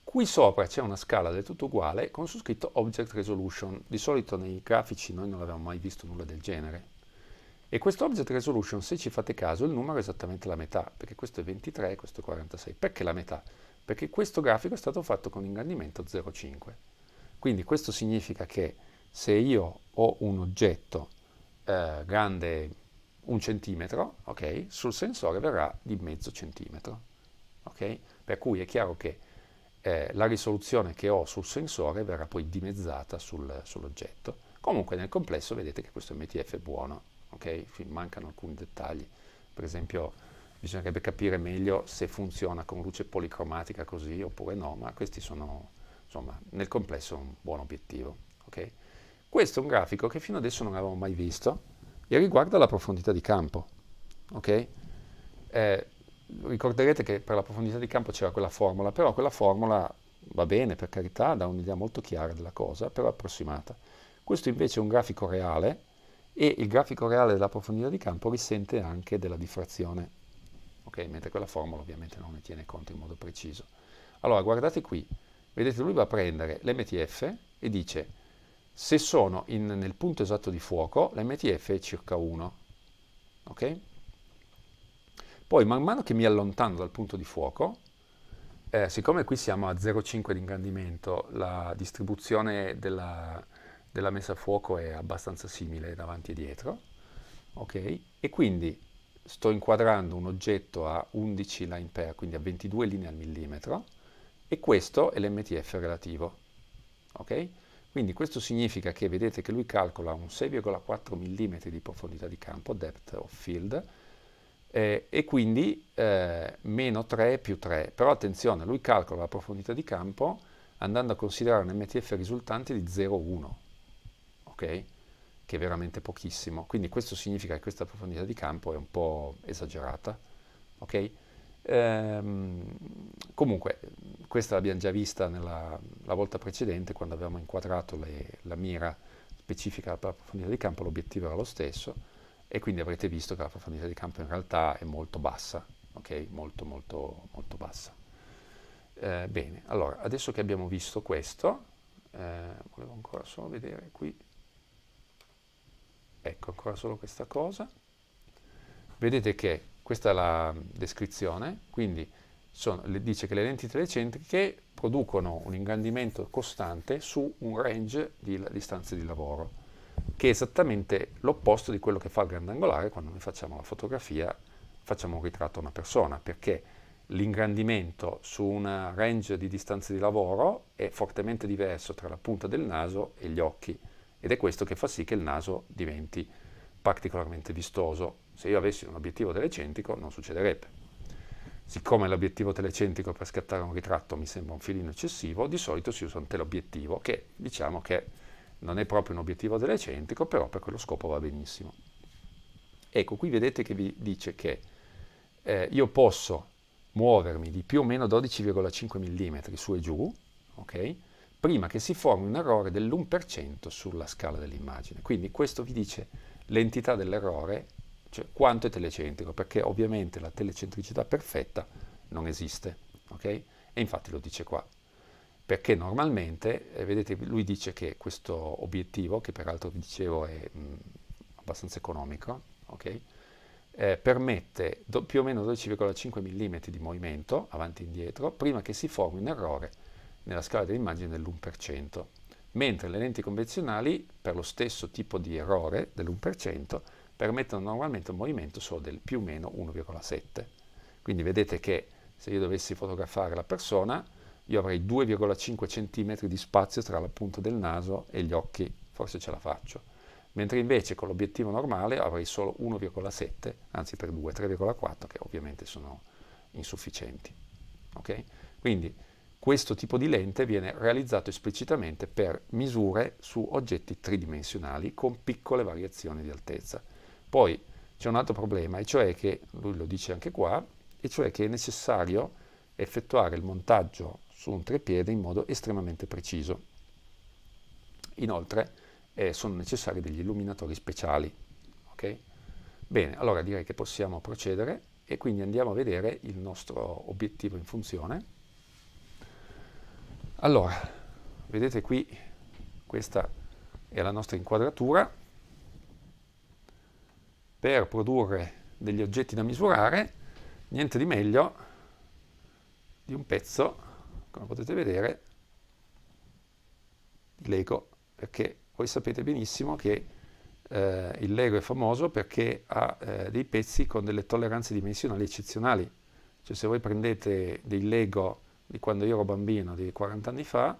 A: Qui sopra c'è una scala del tutto uguale con su scritto Object Resolution. Di solito nei grafici noi non avevamo mai visto nulla del genere. E questo Object Resolution, se ci fate caso, il numero è esattamente la metà, perché questo è 23 e questo è 46. Perché la metà? Perché questo grafico è stato fatto con ingrandimento 0,5. Quindi questo significa che se io ho un oggetto eh, grande un centimetro, okay, sul sensore verrà di mezzo centimetro. Okay? Per cui è chiaro che eh, la risoluzione che ho sul sensore verrà poi dimezzata sul, sull'oggetto. Comunque nel complesso vedete che questo MTF è buono, okay? mancano alcuni dettagli, per esempio bisognerebbe capire meglio se funziona con luce policromatica così oppure no, ma questi sono insomma nel complesso un buon obiettivo. Okay? Questo è un grafico che fino adesso non avevamo mai visto e riguarda la profondità di campo. Okay? Eh, ricorderete che per la profondità di campo c'era quella formula, però quella formula va bene, per carità, dà un'idea molto chiara della cosa, però approssimata. Questo invece è un grafico reale e il grafico reale della profondità di campo risente anche della diffrazione, okay? mentre quella formula ovviamente non ne tiene conto in modo preciso. Allora, guardate qui, vedete lui va a prendere l'MTF e dice se sono in, nel punto esatto di fuoco, l'MTF è circa 1. Okay? Poi man mano che mi allontano dal punto di fuoco, eh, siccome qui siamo a 0,5 di ingrandimento, la distribuzione della, della messa a fuoco è abbastanza simile davanti e dietro, ok? E quindi sto inquadrando un oggetto a 11 line pair, quindi a 22 linee al millimetro, e questo è l'MTF relativo, ok? Quindi questo significa che vedete che lui calcola un 6,4 mm di profondità di campo, depth of field, eh, e quindi eh, meno 3 più 3. Però attenzione, lui calcola la profondità di campo andando a considerare un MTF risultante di 0,1, ok? Che è veramente pochissimo. Quindi questo significa che questa profondità di campo è un po' esagerata, ok? Ehm, comunque, questa l'abbiamo già vista nella, la volta precedente quando avevamo inquadrato le, la mira specifica per la profondità di campo, l'obiettivo era lo stesso e quindi avrete visto che la profondità di campo in realtà è molto bassa, ok? Molto molto molto bassa. Eh, bene, allora, adesso che abbiamo visto questo, eh, volevo ancora solo vedere qui, ecco ancora solo questa cosa, vedete che questa è la descrizione, quindi sono, le, dice che le lenti telecentriche producono un ingrandimento costante su un range di la, distanze di lavoro, che è esattamente l'opposto di quello che fa il grandangolare quando noi facciamo la fotografia, facciamo un ritratto a una persona, perché l'ingrandimento su un range di distanze di lavoro è fortemente diverso tra la punta del naso e gli occhi ed è questo che fa sì che il naso diventi particolarmente vistoso se io avessi un obiettivo telecentrico non succederebbe. Siccome l'obiettivo telecentrico per scattare un ritratto mi sembra un filino eccessivo, di solito si usa un teleobiettivo che diciamo che non è proprio un obiettivo telecentrico, però per quello scopo va benissimo. Ecco, qui vedete che vi dice che eh, io posso muovermi di più o meno 12,5 mm su e giù, ok? prima che si formi un errore dell'1% sulla scala dell'immagine. Quindi questo vi dice l'entità dell'errore cioè quanto è telecentrico, perché ovviamente la telecentricità perfetta non esiste, ok? E infatti lo dice qua, perché normalmente, eh, vedete, lui dice che questo obiettivo, che peraltro vi dicevo è mh, abbastanza economico, ok? Eh, permette do, più o meno 12,5 mm di movimento avanti e indietro prima che si formi un errore nella scala dell'immagine dell'1%, mentre le lenti convenzionali per lo stesso tipo di errore dell'1% permettono normalmente un movimento solo del più o meno 1,7. Quindi vedete che se io dovessi fotografare la persona, io avrei 2,5 cm di spazio tra la punta del naso e gli occhi, forse ce la faccio. Mentre invece con l'obiettivo normale avrei solo 1,7, anzi per 2, 3,4, che ovviamente sono insufficienti. Okay? Quindi questo tipo di lente viene realizzato esplicitamente per misure su oggetti tridimensionali con piccole variazioni di altezza. Poi c'è un altro problema, e cioè che, lui lo dice anche qua, e cioè che è necessario effettuare il montaggio su un treppiede in modo estremamente preciso. Inoltre eh, sono necessari degli illuminatori speciali. Okay? Bene, allora direi che possiamo procedere e quindi andiamo a vedere il nostro obiettivo in funzione. Allora, vedete qui, questa è la nostra inquadratura per produrre degli oggetti da misurare, niente di meglio di un pezzo, come potete vedere, di Lego, perché voi sapete benissimo che eh, il Lego è famoso perché ha eh, dei pezzi con delle tolleranze dimensionali eccezionali. Cioè se voi prendete dei Lego di quando io ero bambino, di 40 anni fa,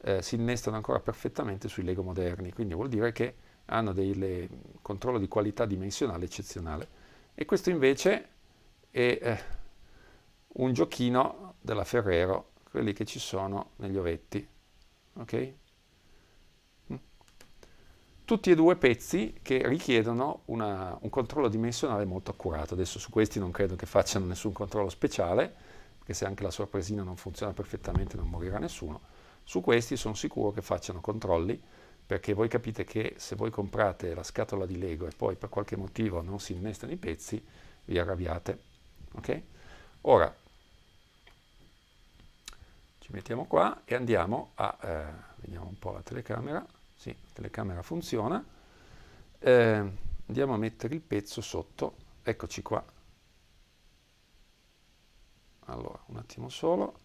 A: eh, si innestano ancora perfettamente sui Lego moderni, quindi vuol dire che hanno un controllo di qualità dimensionale eccezionale. E questo invece è eh, un giochino della Ferrero, quelli che ci sono negli ovetti. Ok? Mm. Tutti e due pezzi che richiedono una, un controllo dimensionale molto accurato. Adesso su questi non credo che facciano nessun controllo speciale, perché se anche la sorpresina non funziona perfettamente non morirà nessuno. Su questi sono sicuro che facciano controlli perché voi capite che se voi comprate la scatola di Lego e poi per qualche motivo non si innestano i pezzi, vi arrabbiate. Ok? Ora ci mettiamo qua e andiamo a... Eh, vediamo un po' la telecamera. Sì, la telecamera funziona. Eh, andiamo a mettere il pezzo sotto. Eccoci qua. Allora, un attimo solo.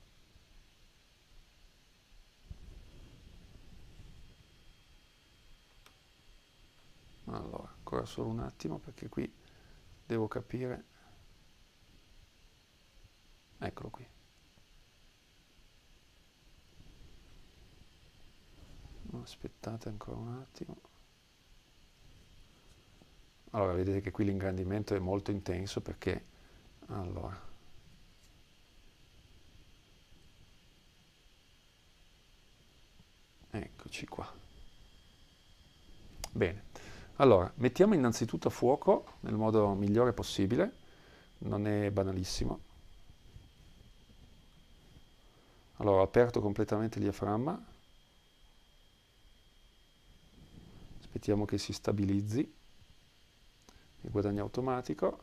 A: Allora, ancora solo un attimo perché qui devo capire. Eccolo qui. Aspettate ancora un attimo. Allora, vedete che qui l'ingrandimento è molto intenso perché... Allora... Eccoci qua. Bene. Allora, mettiamo innanzitutto a fuoco nel modo migliore possibile, non è banalissimo. Allora, ho aperto completamente il diaframma, aspettiamo che si stabilizzi, il guadagno automatico,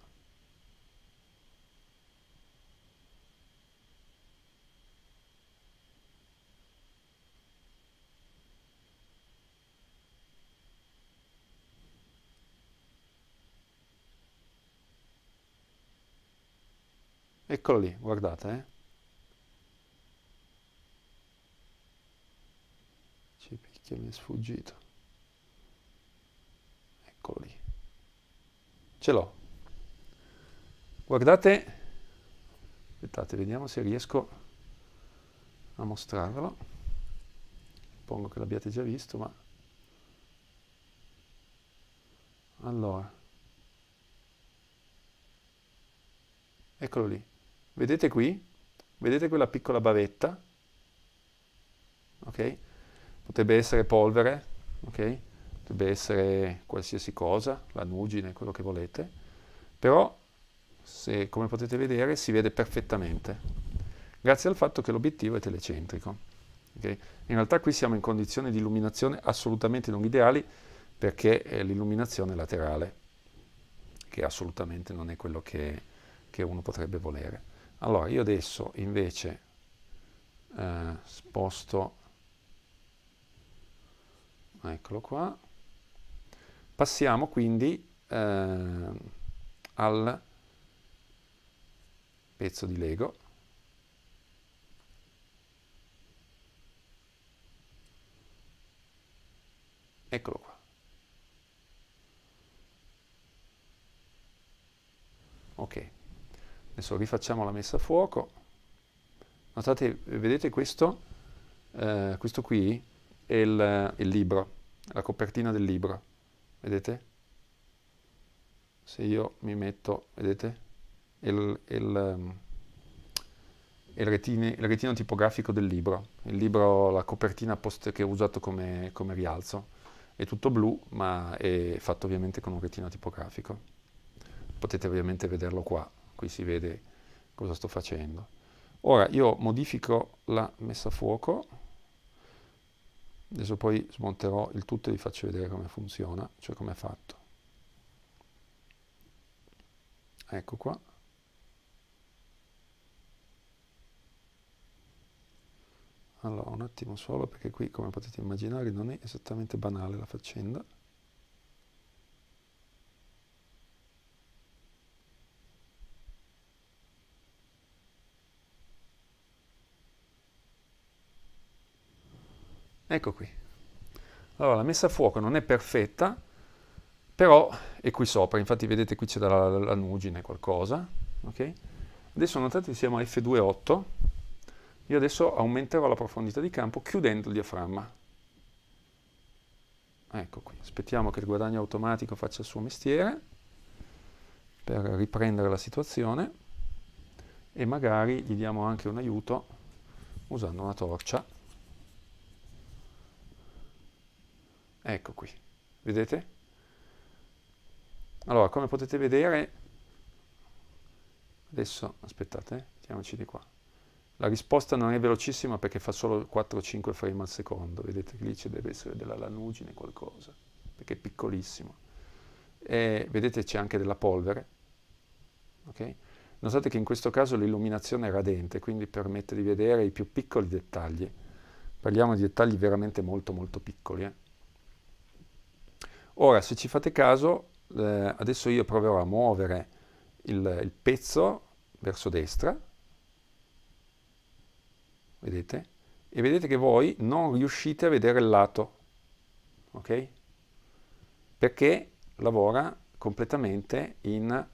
A: Eccolo lì, guardate. Eh. Ci picchia, mi è sfuggito. Eccolo lì. Ce l'ho. Guardate. Aspettate, vediamo se riesco a mostrarvelo. Suppongo che l'abbiate già visto, ma... Allora. Eccolo lì. Vedete qui? Vedete quella piccola bavetta? Ok? Potrebbe essere polvere, ok? Potrebbe essere qualsiasi cosa, la nugine, quello che volete. Però, se, come potete vedere, si vede perfettamente, grazie al fatto che l'obiettivo è telecentrico. Okay? In realtà qui siamo in condizioni di illuminazione assolutamente non ideali, perché è l'illuminazione laterale, che assolutamente non è quello che, che uno potrebbe volere. Allora, io adesso invece eh, sposto, eccolo qua, passiamo quindi eh, al pezzo di Lego. Eccolo qua. Ok. Adesso rifacciamo la messa a fuoco. Notate, vedete questo? Eh, questo qui è il, il libro, la copertina del libro. Vedete? Se io mi metto, vedete? Il, il, ehm, il, retine, il, retino tipografico del libro. Il libro, la copertina post che ho usato come, come, rialzo. È tutto blu, ma è fatto ovviamente con un retino tipografico. Potete ovviamente vederlo qua qui si vede cosa sto facendo. Ora io modifico la messa a fuoco, adesso poi smonterò il tutto e vi faccio vedere come funziona, cioè come è fatto. Ecco qua. Allora, un attimo solo perché qui, come potete immaginare, non è esattamente banale la faccenda. Ecco qui. Allora, la messa a fuoco non è perfetta, però è qui sopra, infatti vedete qui c'è la, la, la nugine, qualcosa, ok? Adesso notate che siamo a F2.8, io adesso aumenterò la profondità di campo chiudendo il diaframma. Ecco qui, aspettiamo che il guadagno automatico faccia il suo mestiere per riprendere la situazione e magari gli diamo anche un aiuto usando una torcia. Ecco qui, vedete? Allora, come potete vedere, adesso, aspettate, eh, mettiamoci di qua. La risposta non è velocissima perché fa solo 4-5 frame al secondo, vedete lì ci deve essere della lanugine qualcosa, perché è piccolissimo. E vedete c'è anche della polvere, ok? Notate che in questo caso l'illuminazione è radente, quindi permette di vedere i più piccoli dettagli. Parliamo di dettagli veramente molto molto piccoli, eh? Ora, se ci fate caso, eh, adesso io proverò a muovere il, il pezzo verso destra, vedete? E vedete che voi non riuscite a vedere il lato, ok? Perché lavora completamente in,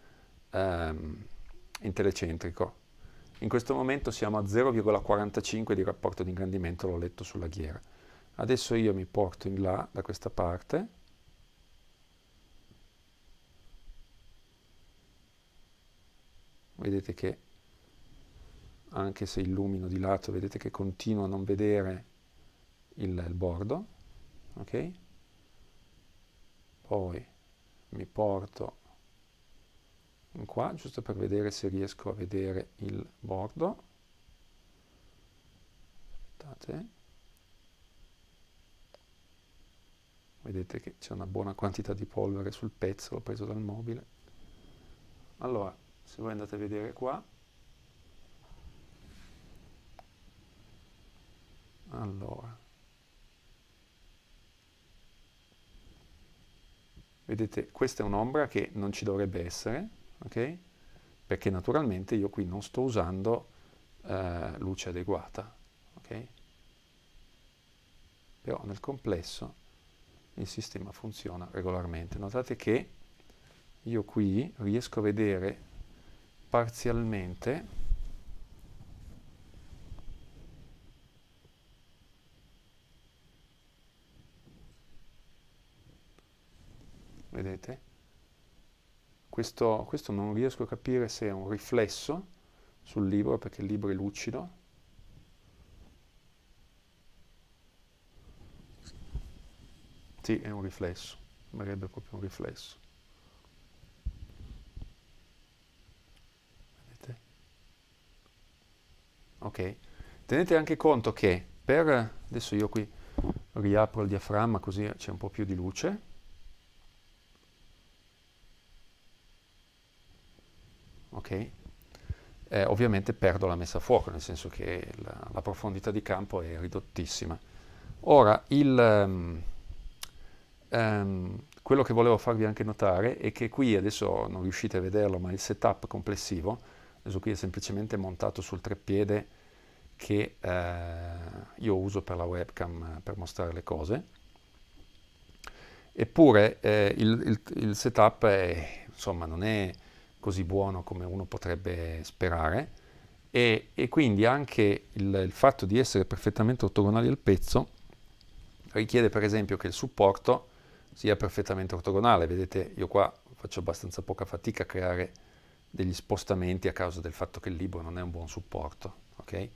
A: ehm, in telecentrico. In questo momento siamo a 0,45 di rapporto di ingrandimento, l'ho letto sulla ghiera. Adesso io mi porto in là da questa parte vedete che anche se illumino di lato, vedete che continuo a non vedere il, il bordo, ok? Poi mi porto in qua, giusto per vedere se riesco a vedere il bordo. Aspettate. Vedete che c'è una buona quantità di polvere sul pezzo, l'ho preso dal mobile. Allora, se voi andate a vedere qua allora vedete questa è un'ombra che non ci dovrebbe essere ok perché naturalmente io qui non sto usando eh, luce adeguata ok però nel complesso il sistema funziona regolarmente notate che io qui riesco a vedere parzialmente vedete? Questo, questo, non riesco a capire se è un riflesso sul libro perché il libro è lucido. Sì, è un riflesso, sembrerebbe proprio un riflesso. ok? Tenete anche conto che per, adesso io qui riapro il diaframma così c'è un po' più di luce, ok? Eh, ovviamente perdo la messa a fuoco, nel senso che la, la profondità di campo è ridottissima. Ora, il, um, um, quello che volevo farvi anche notare è che qui, adesso non riuscite a vederlo, ma il setup complessivo, adesso qui è semplicemente montato sul treppiede che eh, io uso per la webcam eh, per mostrare le cose. Eppure eh, il, il, il, setup è, insomma, non è così buono come uno potrebbe sperare e, e quindi anche il, il fatto di essere perfettamente ortogonali al pezzo richiede per esempio che il supporto sia perfettamente ortogonale. Vedete, io qua faccio abbastanza poca fatica a creare degli spostamenti a causa del fatto che il libro non è un buon supporto. Okay?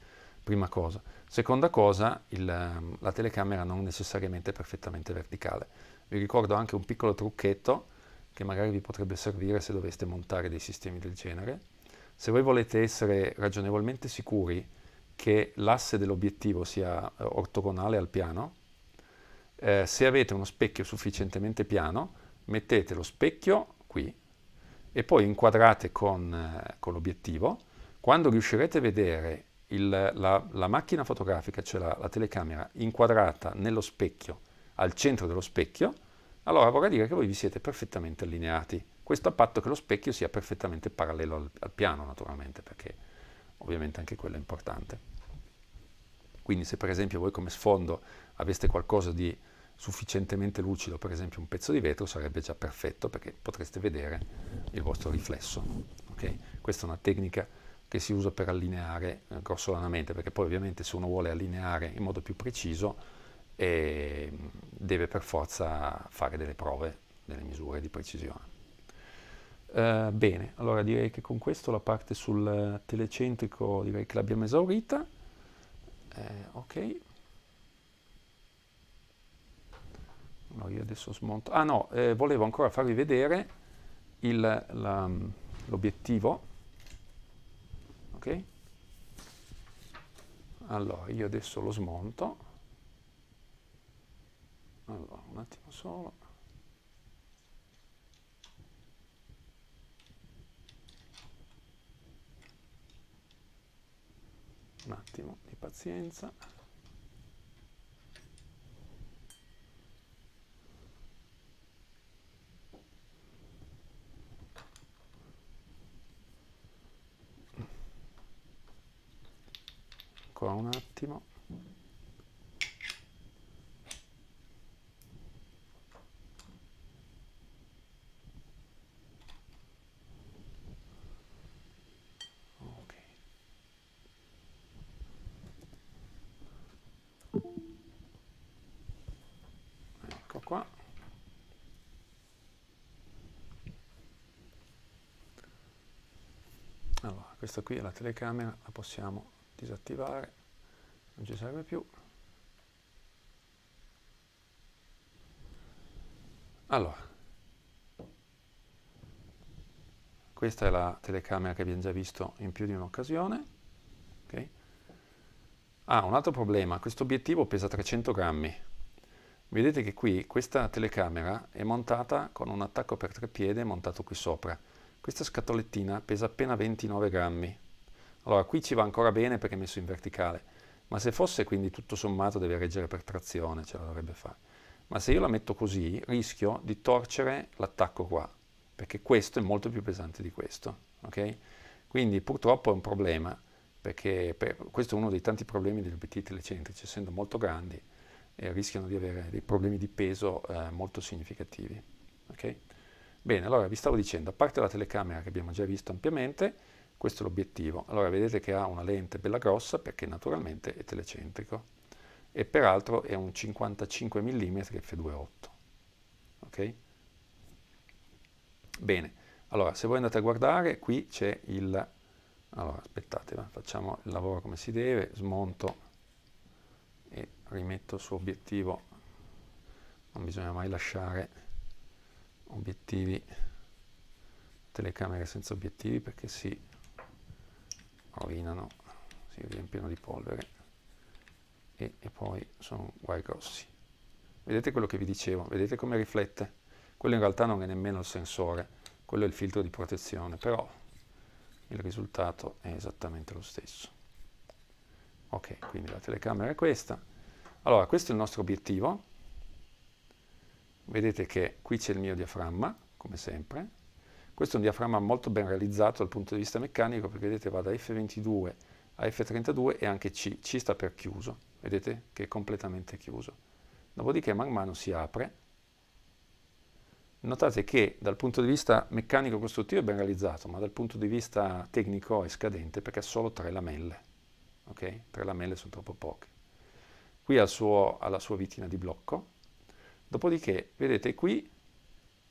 A: prima cosa. Seconda cosa, il, ehm, la telecamera non necessariamente è perfettamente verticale. Vi ricordo anche un piccolo trucchetto che magari vi potrebbe servire se doveste montare dei sistemi del genere. Se voi volete essere ragionevolmente sicuri che l'asse dell'obiettivo sia eh, ortogonale al piano, eh, se avete uno specchio sufficientemente piano, mettete lo specchio qui e poi inquadrate con, eh, con l'obiettivo. Quando riuscirete a vedere il, la, la, macchina fotografica, cioè la, la, telecamera inquadrata nello specchio, al centro dello specchio, allora vorrà dire che voi vi siete perfettamente allineati. Questo a patto che lo specchio sia perfettamente parallelo al, al piano, naturalmente, perché ovviamente anche quello è importante. Quindi se per esempio voi come sfondo aveste qualcosa di sufficientemente lucido, per esempio un pezzo di vetro, sarebbe già perfetto perché potreste vedere il vostro riflesso. Okay? Questa è una tecnica che si usa per allineare eh, grossolanamente, perché poi ovviamente se uno vuole allineare in modo più preciso eh, deve per forza fare delle prove, delle misure di precisione. Eh, bene, allora direi che con questo la parte sul telecentrico direi che l'abbiamo esaurita. Eh, ok. No, io adesso smonto. Ah no, eh, volevo ancora farvi vedere l'obiettivo allora, io adesso lo smonto. Allora, un attimo solo. Un attimo di pazienza. qua un attimo. Ecco allora, questa qui è la telecamera, la possiamo disattivare non ci serve più allora questa è la telecamera che abbiamo già visto in più di un'occasione okay. ah un altro problema questo obiettivo pesa 300 grammi vedete che qui questa telecamera è montata con un attacco per tre piedi montato qui sopra questa scatolettina pesa appena 29 grammi allora qui ci va ancora bene perché è messo in verticale, ma se fosse quindi tutto sommato deve reggere per trazione, ce la dovrebbe fare. Ma se io la metto così rischio di torcere l'attacco qua, perché questo è molto più pesante di questo, ok? Quindi purtroppo è un problema, perché per, questo è uno dei tanti problemi degli obiettivi telecentrici, essendo molto grandi, eh, rischiano di avere dei problemi di peso eh, molto significativi. Okay? Bene, allora vi stavo dicendo, a parte la telecamera che abbiamo già visto ampiamente, questo è l'obiettivo. Allora vedete che ha una lente bella grossa perché naturalmente è telecentrico e peraltro è un 55 mm f2.8. Ok? Bene, allora se voi andate a guardare qui c'è il... Allora aspettate, facciamo il lavoro come si deve, smonto e rimetto su obiettivo, non bisogna mai lasciare obiettivi telecamere senza obiettivi perché si rovinano, si riempiono di polvere e, e poi sono guai grossi. Vedete quello che vi dicevo, vedete come riflette? Quello in realtà non è nemmeno il sensore, quello è il filtro di protezione, però il risultato è esattamente lo stesso. Ok, quindi la telecamera è questa. Allora, questo è il nostro obiettivo. Vedete che qui c'è il mio diaframma, come sempre, questo è un diaframma molto ben realizzato dal punto di vista meccanico perché vedete va da F22 a F32 e anche C, C sta per chiuso, vedete che è completamente chiuso. Dopodiché man mano si apre. Notate che dal punto di vista meccanico-costruttivo è ben realizzato, ma dal punto di vista tecnico è scadente perché ha solo tre lamelle. Okay? Tre lamelle sono troppo poche. Qui ha, suo, ha la sua vitina di blocco. Dopodiché, vedete qui,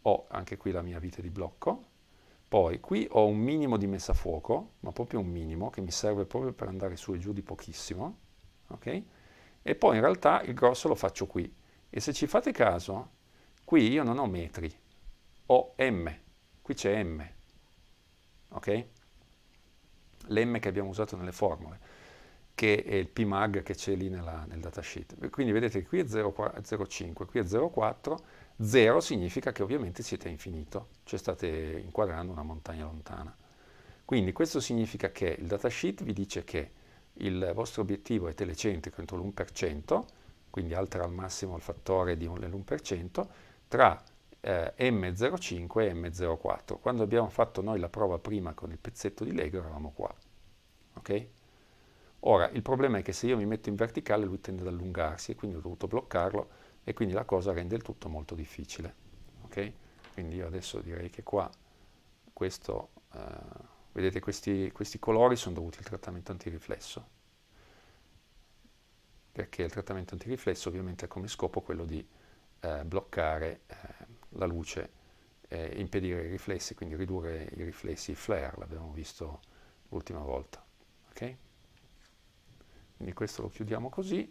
A: ho anche qui la mia vite di blocco, poi qui ho un minimo di messa a fuoco, ma proprio un minimo, che mi serve proprio per andare su e giù di pochissimo, ok? E poi in realtà il grosso lo faccio qui. E se ci fate caso, qui io non ho metri, ho m, qui c'è m, ok? L'm che abbiamo usato nelle formule, che è il PMAG che c'è lì nella, nel datasheet. Quindi vedete che qui è 0,5, qui è 0,4, Zero significa che ovviamente siete a infinito, cioè state inquadrando una montagna lontana. Quindi questo significa che il datasheet vi dice che il vostro obiettivo è telecentrico entro l'1%, quindi altera al massimo il fattore dell'1%, tra eh, M05 e M04. Quando abbiamo fatto noi la prova prima con il pezzetto di Lego eravamo qua. Okay? Ora, il problema è che se io mi metto in verticale lui tende ad allungarsi e quindi ho dovuto bloccarlo e quindi la cosa rende il tutto molto difficile. Okay? Quindi io adesso direi che qua questo, eh, vedete questi, questi colori sono dovuti al trattamento antiriflesso, perché il trattamento antiriflesso ovviamente ha come scopo quello di eh, bloccare eh, la luce, impedire i riflessi, quindi ridurre i riflessi, i flare, l'abbiamo visto l'ultima volta. Okay? Quindi questo lo chiudiamo così,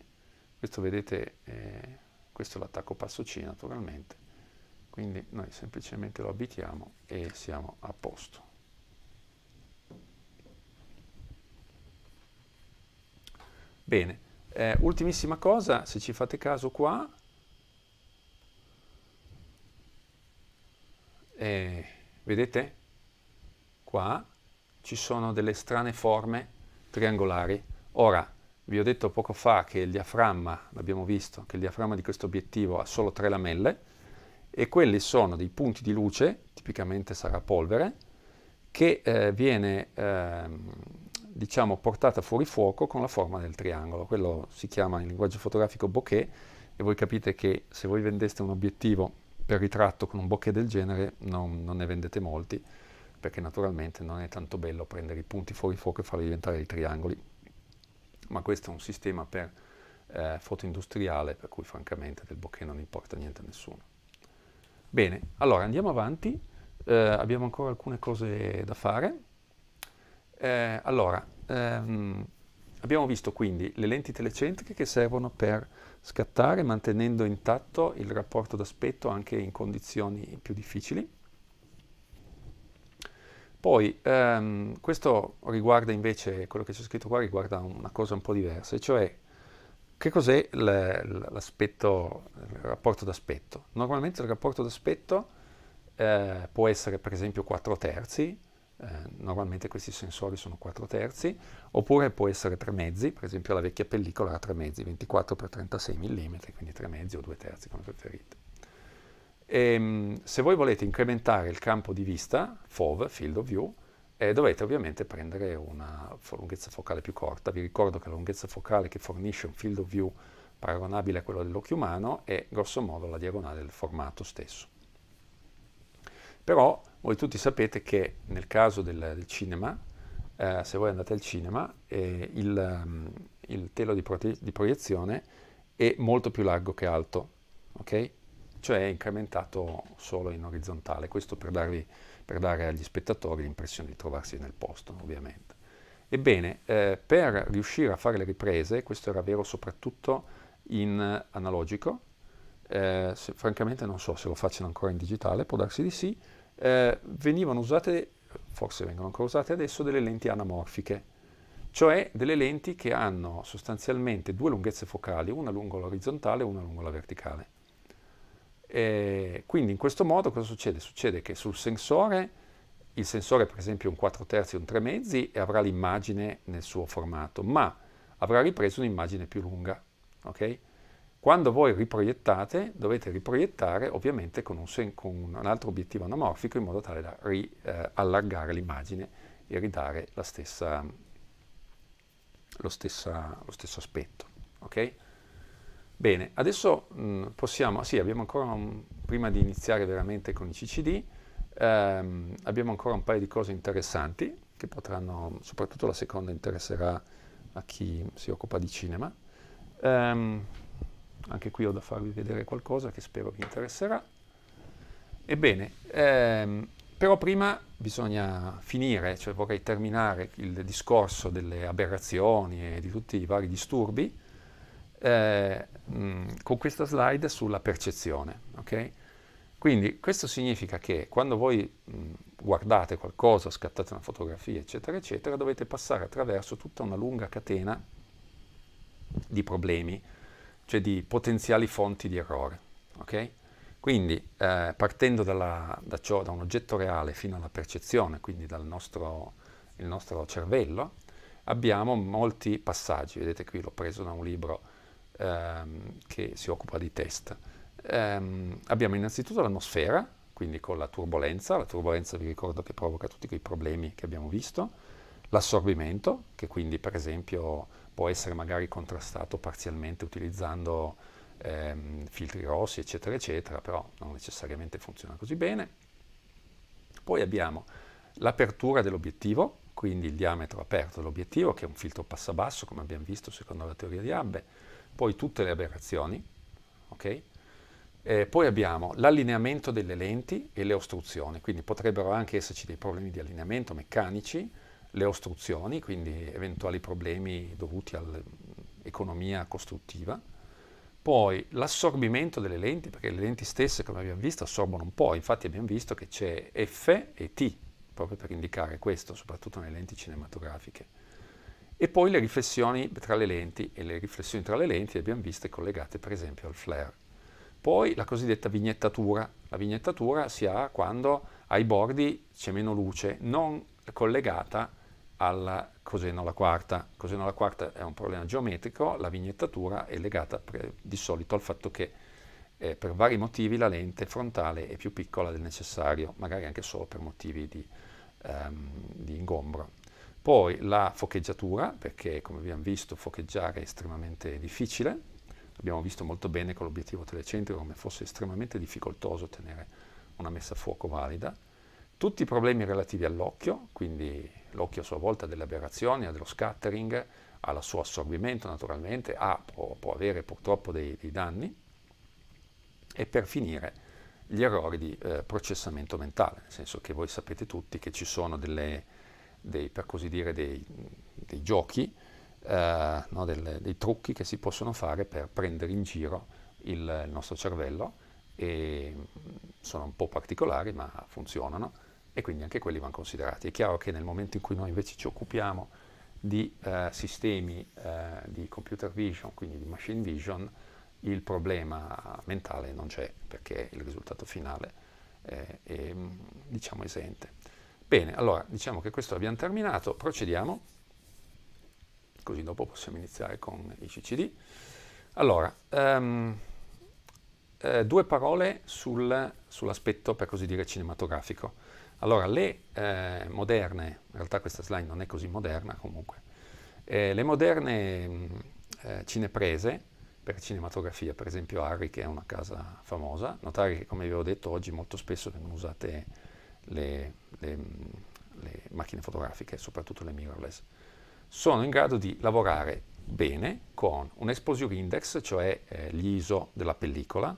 A: questo vedete eh, questo è l'attacco passo C naturalmente, quindi noi semplicemente lo abitiamo e siamo a posto. Bene, eh, ultimissima cosa, se ci fate caso qua, eh, vedete? Qua ci sono delle strane forme triangolari. Ora, vi ho detto poco fa che il diaframma, l'abbiamo visto, che il diaframma di questo obiettivo ha solo tre lamelle e quelli sono dei punti di luce, tipicamente sarà polvere, che eh, viene eh, diciamo portata fuori fuoco con la forma del triangolo. Quello si chiama in linguaggio fotografico bokeh e voi capite che se voi vendeste un obiettivo per ritratto con un bokeh del genere non, non ne vendete molti perché naturalmente non è tanto bello prendere i punti fuori fuoco e farli diventare dei triangoli ma questo è un sistema per eh, industriale, per cui francamente del bocchino non importa niente a nessuno. Bene, allora andiamo avanti, eh, abbiamo ancora alcune cose da fare. Eh, allora, ehm, abbiamo visto quindi le lenti telecentriche che servono per scattare mantenendo intatto il rapporto d'aspetto anche in condizioni più difficili. Poi, ehm, questo riguarda invece, quello che c'è scritto qua riguarda una cosa un po' diversa, cioè che cos'è l'aspetto, il rapporto d'aspetto? Normalmente il rapporto d'aspetto eh, può essere per esempio 4 terzi, eh, normalmente questi sensori sono 4 terzi, oppure può essere 3 mezzi, per esempio la vecchia pellicola era 3 mezzi, 24 x 36 mm, quindi 3 mezzi o 2 terzi come preferite. E, ehm, se voi volete incrementare il campo di vista, FOV, Field of View, eh, dovete ovviamente prendere una lunghezza focale più corta. Vi ricordo che la lunghezza focale che fornisce un field of view paragonabile a quello dell'occhio umano è grossomodo la diagonale del formato stesso. Però voi tutti sapete che nel caso del, del cinema, eh, se voi andate al cinema, eh, il, ehm, il, telo di, di, proiezione è molto più largo che alto. Okay? cioè incrementato solo in orizzontale, questo per, darvi, per dare agli spettatori l'impressione di trovarsi nel posto ovviamente. Ebbene, eh, per riuscire a fare le riprese, questo era vero soprattutto in analogico, eh, se, francamente non so se lo facciano ancora in digitale, può darsi di sì, eh, venivano usate, forse vengono ancora usate adesso, delle lenti anamorfiche, cioè delle lenti che hanno sostanzialmente due lunghezze focali, una lungo l'orizzontale e una lungo la verticale. E eh, quindi in questo modo cosa succede? Succede che sul sensore, il sensore per esempio è un 4 terzi o un 3 mezzi e avrà l'immagine nel suo formato, ma avrà ripreso un'immagine più lunga. Okay? Quando voi riproiettate, dovete riproiettare ovviamente con un, con un, altro obiettivo anamorfico in modo tale da riallargare eh, l'immagine e ridare stessa, lo, stessa, lo, stesso aspetto. Okay? Bene, adesso mh, mm, possiamo, sì, abbiamo ancora, un, prima di iniziare veramente con i CCD, ehm, abbiamo ancora un paio di cose interessanti che potranno, soprattutto la seconda interesserà a chi si occupa di cinema. Ehm, anche qui ho da farvi vedere qualcosa che spero vi interesserà. Ebbene, ehm, però prima bisogna finire, cioè vorrei terminare il discorso delle aberrazioni e di tutti i vari disturbi eh, mm, con questa slide sulla percezione. Okay? Quindi questo significa che quando voi mh, mm, guardate qualcosa, scattate una fotografia, eccetera, eccetera, dovete passare attraverso tutta una lunga catena di problemi, cioè di potenziali fonti di errore. Okay? Quindi eh, partendo dalla, da, ciò, da un oggetto reale fino alla percezione, quindi dal nostro, nostro cervello, abbiamo molti passaggi. Vedete qui l'ho preso da un libro ehm, che si occupa di test. Ehm, abbiamo innanzitutto l'atmosfera, quindi con la turbolenza, la turbolenza vi ricordo che provoca tutti quei problemi che abbiamo visto, l'assorbimento, che quindi per esempio può essere magari contrastato parzialmente utilizzando ehm, filtri rossi, eccetera, eccetera, però non necessariamente funziona così bene. Poi abbiamo l'apertura dell'obiettivo, quindi il diametro aperto dell'obiettivo, che è un filtro passabasso, come abbiamo visto secondo la teoria di Abbe, poi tutte le aberrazioni, okay? eh, poi abbiamo l'allineamento delle lenti e le ostruzioni, quindi potrebbero anche esserci dei problemi di allineamento meccanici, le ostruzioni, quindi eventuali problemi dovuti all'economia costruttiva, poi l'assorbimento delle lenti, perché le lenti stesse, come abbiamo visto, assorbono un po', infatti abbiamo visto che c'è F e T, proprio per indicare questo, soprattutto nelle lenti cinematografiche. E poi le riflessioni tra le lenti, e le riflessioni tra le lenti le abbiamo viste collegate per esempio al flare. Poi la cosiddetta vignettatura. La vignettatura si ha quando ai bordi c'è meno luce, non collegata alla coseno alla quarta. Coseno alla quarta è un problema geometrico, la vignettatura è legata per, di solito al fatto che eh, per vari motivi la lente frontale è più piccola del necessario, magari anche solo per motivi di, um, di ingombro. Poi la focheggiatura, perché come abbiamo visto focheggiare è estremamente difficile, abbiamo visto molto bene con l'obiettivo telecentrico come fosse estremamente difficoltoso ottenere una messa a fuoco valida. Tutti i problemi relativi all'occhio, quindi l'occhio a sua volta ha delle aberrazioni, ha dello scattering, al suo assorbimento naturalmente, ha, può, può, avere purtroppo dei, dei, danni, e per finire gli errori di eh, processamento mentale, nel senso che voi sapete tutti che ci sono delle dei, per così dire, dei, dei giochi, eh, no, del, dei trucchi che si possono fare per prendere in giro il, nostro cervello e mm, sono un po' particolari ma funzionano e quindi anche quelli vanno considerati. È chiaro che nel momento in cui noi invece ci occupiamo di eh, sistemi eh, di computer vision, quindi di machine vision, il problema mentale non c'è perché il risultato finale è, è mm, diciamo esente. Bene, allora diciamo che questo abbiamo terminato, procediamo, così dopo possiamo iniziare con i CCD. Allora, um, eh, due parole sul, sull'aspetto, per così dire, cinematografico. Allora, le eh, moderne, in realtà questa slide non è così moderna comunque, eh, le moderne mh, mm, eh, cineprese per cinematografia, per esempio Harry che è una casa famosa, notare che come vi ho detto oggi molto spesso vengono usate le, le, le macchine fotografiche, soprattutto le mirrorless, sono in grado di lavorare bene con un exposure index, cioè eh, gli ISO della pellicola,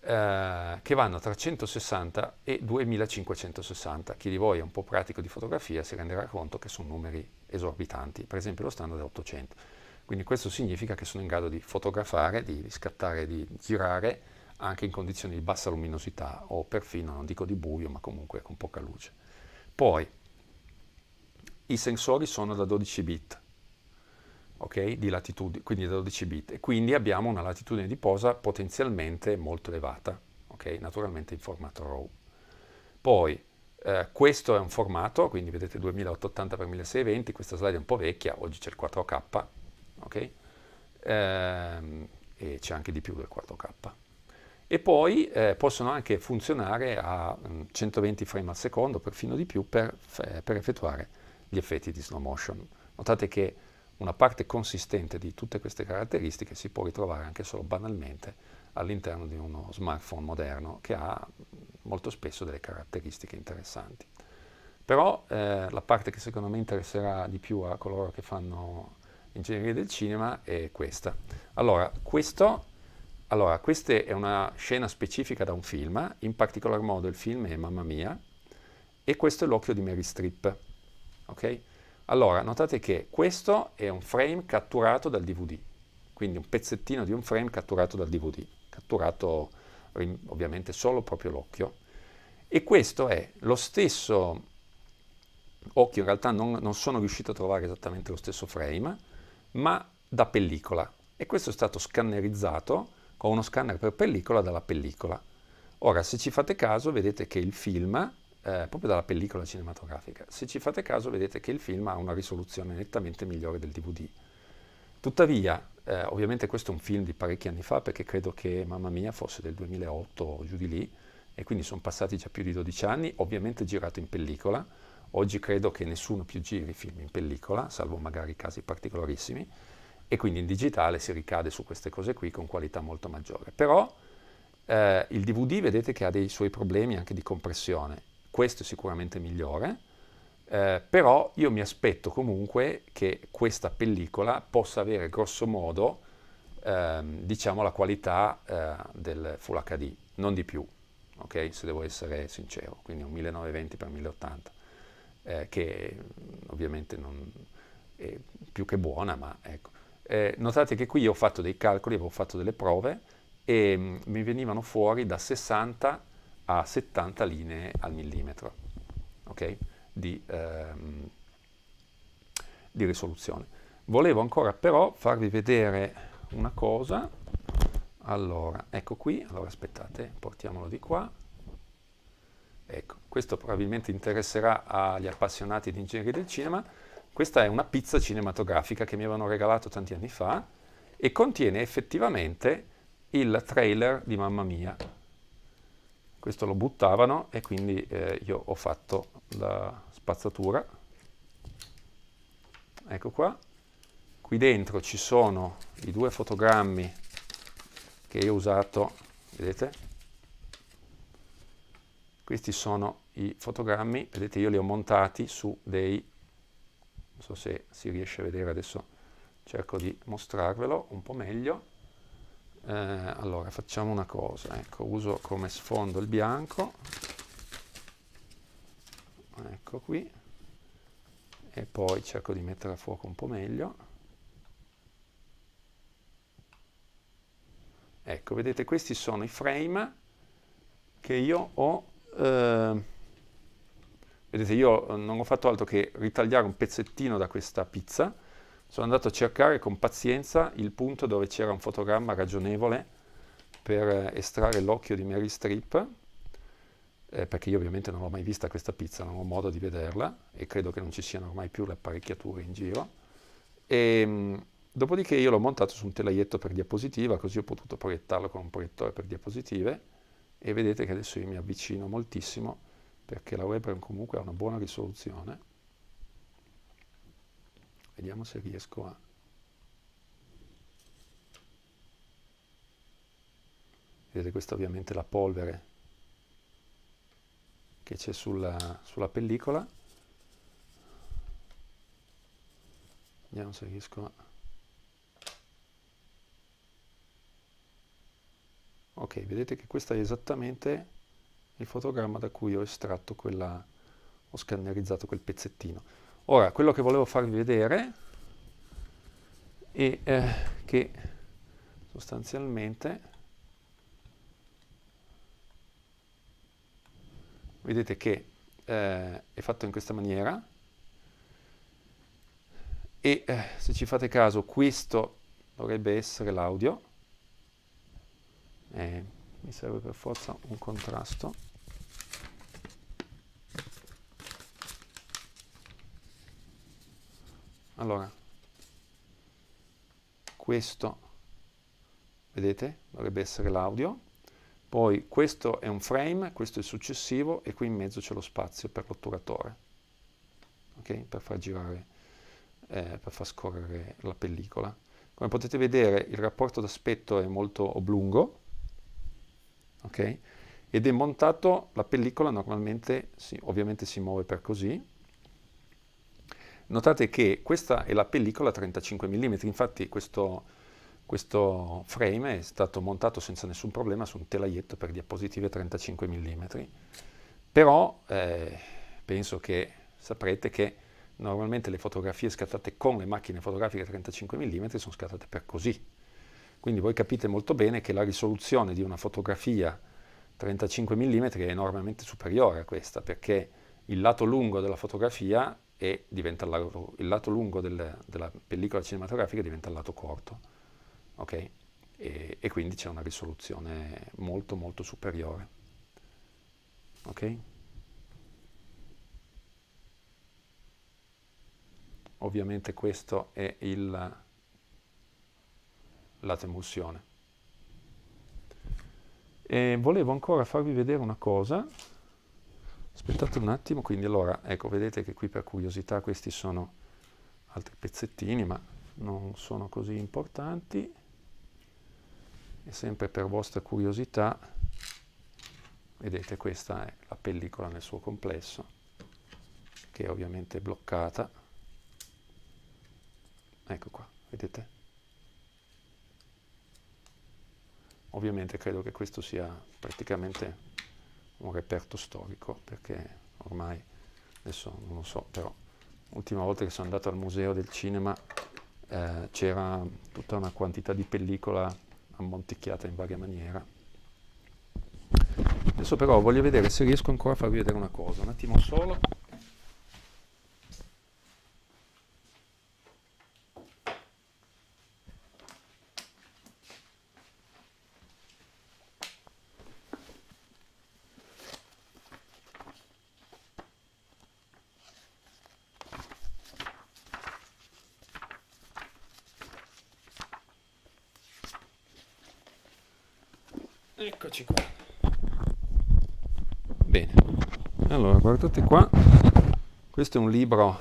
A: eh, che vanno tra 160 e 2560. Chi di voi è un po' pratico di fotografia si renderà conto che sono numeri esorbitanti, per esempio lo standard è 800. Quindi questo significa che sono in grado di fotografare, di, di scattare, di girare anche in condizioni di bassa luminosità o perfino, non dico di buio, ma comunque con poca luce. Poi, i sensori sono da 12 bit, ok? Di latitudine, quindi da 12 bit, e quindi abbiamo una latitudine di posa potenzialmente molto elevata, ok? Naturalmente in formato RAW. Poi, eh, questo è un formato, quindi vedete 2880x1620, questa slide è un po' vecchia, oggi c'è il 4K, ok? Ehm, e c'è anche di più del 4K e poi eh, possono anche funzionare a 120 mm, frame al secondo, perfino di più, per, eh, per, effettuare gli effetti di slow motion. Notate che una parte consistente di tutte queste caratteristiche si può ritrovare anche solo banalmente all'interno di uno smartphone moderno che ha mm, molto spesso delle caratteristiche interessanti. Però eh, la parte che secondo me interesserà di più a coloro che fanno ingegneria del cinema è questa. Allora, questo allora, questa è una scena specifica da un film, in particolar modo il film è Mamma Mia, e questo è l'occhio di Mary Strip. Okay? Allora, notate che questo è un frame catturato dal DVD, quindi un pezzettino di un frame catturato dal DVD, catturato ovviamente solo proprio l'occhio, e questo è lo stesso occhio, in realtà non, non sono riuscito a trovare esattamente lo stesso frame, ma da pellicola, e questo è stato scannerizzato con uno scanner per pellicola dalla pellicola. Ora, se ci fate caso, vedete che il film, eh, proprio dalla pellicola cinematografica, se ci fate caso, vedete che il film ha una risoluzione nettamente migliore del DVD. Tuttavia, eh, ovviamente questo è un film di parecchi anni fa, perché credo che Mamma Mia fosse del 2008 o giù di lì, e quindi sono passati già più di 12 anni, ovviamente girato in pellicola. Oggi credo che nessuno più giri film in pellicola, salvo magari casi particolarissimi e quindi in digitale si ricade su queste cose qui con qualità molto maggiore. Però eh, il DVD vedete che ha dei suoi problemi anche di compressione, questo è sicuramente migliore, eh, però io mi aspetto comunque che questa pellicola possa avere grosso modo ehm, diciamo la qualità eh, del Full HD, non di più, okay? se devo essere sincero, quindi un 1920x1080, eh, che ovviamente non è più che buona, ma ecco. Eh, notate che qui ho fatto dei calcoli, avevo fatto delle prove e mh, mm, mi venivano fuori da 60 a 70 linee al millimetro okay? di, ehm, di risoluzione. Volevo ancora però farvi vedere una cosa. Allora, ecco qui, allora aspettate, portiamolo di qua. Ecco, questo probabilmente interesserà agli appassionati di ingegneria del cinema questa è una pizza cinematografica che mi avevano regalato tanti anni fa e contiene effettivamente il trailer di Mamma Mia. Questo lo buttavano e quindi eh, io ho fatto la spazzatura. Ecco qua. Qui dentro ci sono i due fotogrammi che io ho usato, vedete? Questi sono i fotogrammi, vedete io li ho montati su dei non so se si riesce a vedere adesso cerco di mostrarvelo un po' meglio eh, allora facciamo una cosa ecco uso come sfondo il bianco ecco qui e poi cerco di mettere a fuoco un po' meglio ecco vedete questi sono i frame che io ho eh, Vedete, io eh, non ho fatto altro che ritagliare un pezzettino da questa pizza, sono andato a cercare con pazienza il punto dove c'era un fotogramma ragionevole per eh, estrarre l'occhio di Mary Strip, eh, perché io ovviamente non l'ho mai vista questa pizza, non ho modo di vederla e credo che non ci siano ormai più le apparecchiature in giro. E, ehm, dopodiché io l'ho montato su un telaietto per diapositiva, così ho potuto proiettarlo con un proiettore per diapositive e vedete che adesso io mi avvicino moltissimo perché la webcam comunque ha una buona risoluzione. Vediamo se riesco a... Vedete questa ovviamente la polvere che c'è sulla, sulla pellicola. Vediamo se riesco a... Ok, vedete che questa è esattamente il fotogramma da cui ho estratto quella, ho scannerizzato quel pezzettino. Ora, quello che volevo farvi vedere è eh, che sostanzialmente vedete che eh, è fatto in questa maniera e eh, se ci fate caso questo dovrebbe essere l'audio eh, mi serve per forza un contrasto Allora, questo, vedete, dovrebbe essere l'audio, poi questo è un frame, questo è il successivo e qui in mezzo c'è lo spazio per l'otturatore, okay? per far girare, eh, per far scorrere la pellicola. Come potete vedere il rapporto d'aspetto è molto oblungo, okay? ed è montato, la pellicola normalmente si, ovviamente si muove per così, Notate che questa è la pellicola 35 mm, infatti questo, questo frame è stato montato senza nessun problema su un telaietto per diapositive 35 mm, però eh, penso che saprete che normalmente le fotografie scattate con le macchine fotografiche 35 mm sono scattate per così. Quindi voi capite molto bene che la risoluzione di una fotografia 35 mm è enormemente superiore a questa, perché il lato lungo della fotografia e diventa il lato, il lato lungo del, della pellicola cinematografica diventa il lato corto, okay? e, e, quindi c'è una risoluzione molto molto superiore. Okay? Ovviamente questo è il lato emulsione. E volevo ancora farvi vedere una cosa Aspettate un attimo, quindi allora, ecco, vedete che qui per curiosità questi sono altri pezzettini, ma non sono così importanti. E sempre per vostra curiosità, vedete questa è la pellicola nel suo complesso, che è ovviamente bloccata. Ecco qua, vedete? Ovviamente credo che questo sia praticamente un diciamo reperto storico, perché ormai, adesso non lo so, però l'ultima volta che sono andato al museo del cinema eh, c'era tutta una quantità di pellicola ammonticchiata in varia maniera. Adesso però voglio vedere se riesco ancora a farvi vedere una cosa, un attimo solo. eccoci qua bene allora guardate qua questo è un libro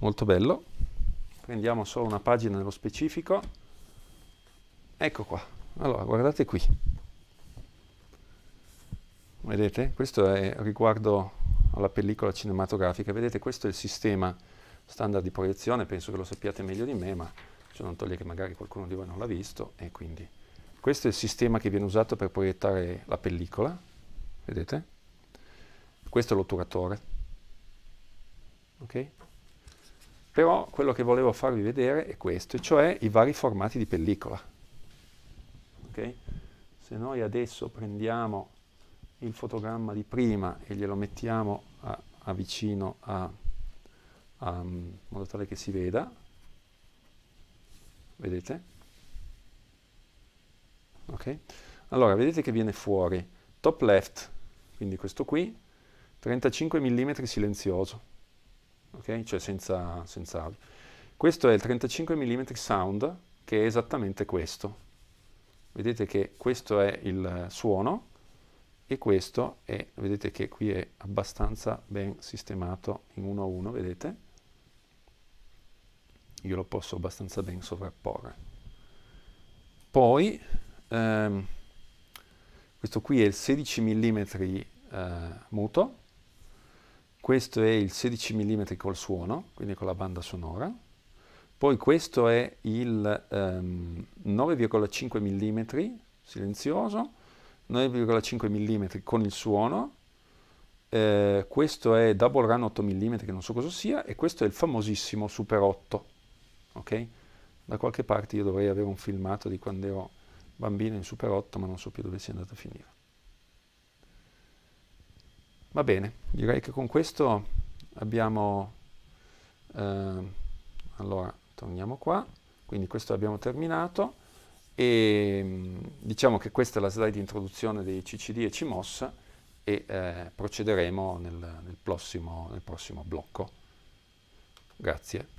A: molto bello prendiamo solo una pagina nello specifico ecco qua allora guardate qui vedete questo è riguardo alla pellicola cinematografica vedete questo è il sistema standard di proiezione penso che lo sappiate meglio di me ma cioè non toglie che magari qualcuno di voi non l'ha visto e quindi questo è il sistema che viene usato per proiettare la pellicola, vedete? Questo è l'otturatore. Okay? Però quello che volevo farvi vedere è questo, cioè i vari formati di pellicola. Okay? Se noi adesso prendiamo il fotogramma di prima e glielo mettiamo a, a vicino a, a, mm, in modo tale che si veda, vedete? Okay? Allora, vedete che viene fuori top left, quindi questo qui, 35 mm silenzioso, okay? cioè senza, senza audio. Questo è il 35 mm sound, che è esattamente questo. Vedete che questo è il suono e questo è, vedete che qui è abbastanza ben sistemato in uno a uno, vedete? Io lo posso abbastanza ben sovrapporre. Poi ehm, questo qui è il 16 mm eh, muto, questo è il 16 mm col suono, quindi con la banda sonora, poi questo è il ehm, 9,5 mm silenzioso, 9,5 mm con il suono, eh, questo è Double Run 8 mm che non so cosa sia e questo è il famosissimo Super 8, ok? Da qualche parte io dovrei avere un filmato di quando ero bambina in Super 8, ma non so più dove sia andata a finire. Va bene, direi che con questo abbiamo... Eh, allora, torniamo qua. Quindi questo abbiamo terminato e mm, diciamo che questa è la slide di introduzione dei CCD e CMOS e eh, procederemo nel, nel, prossimo, nel prossimo blocco. Grazie.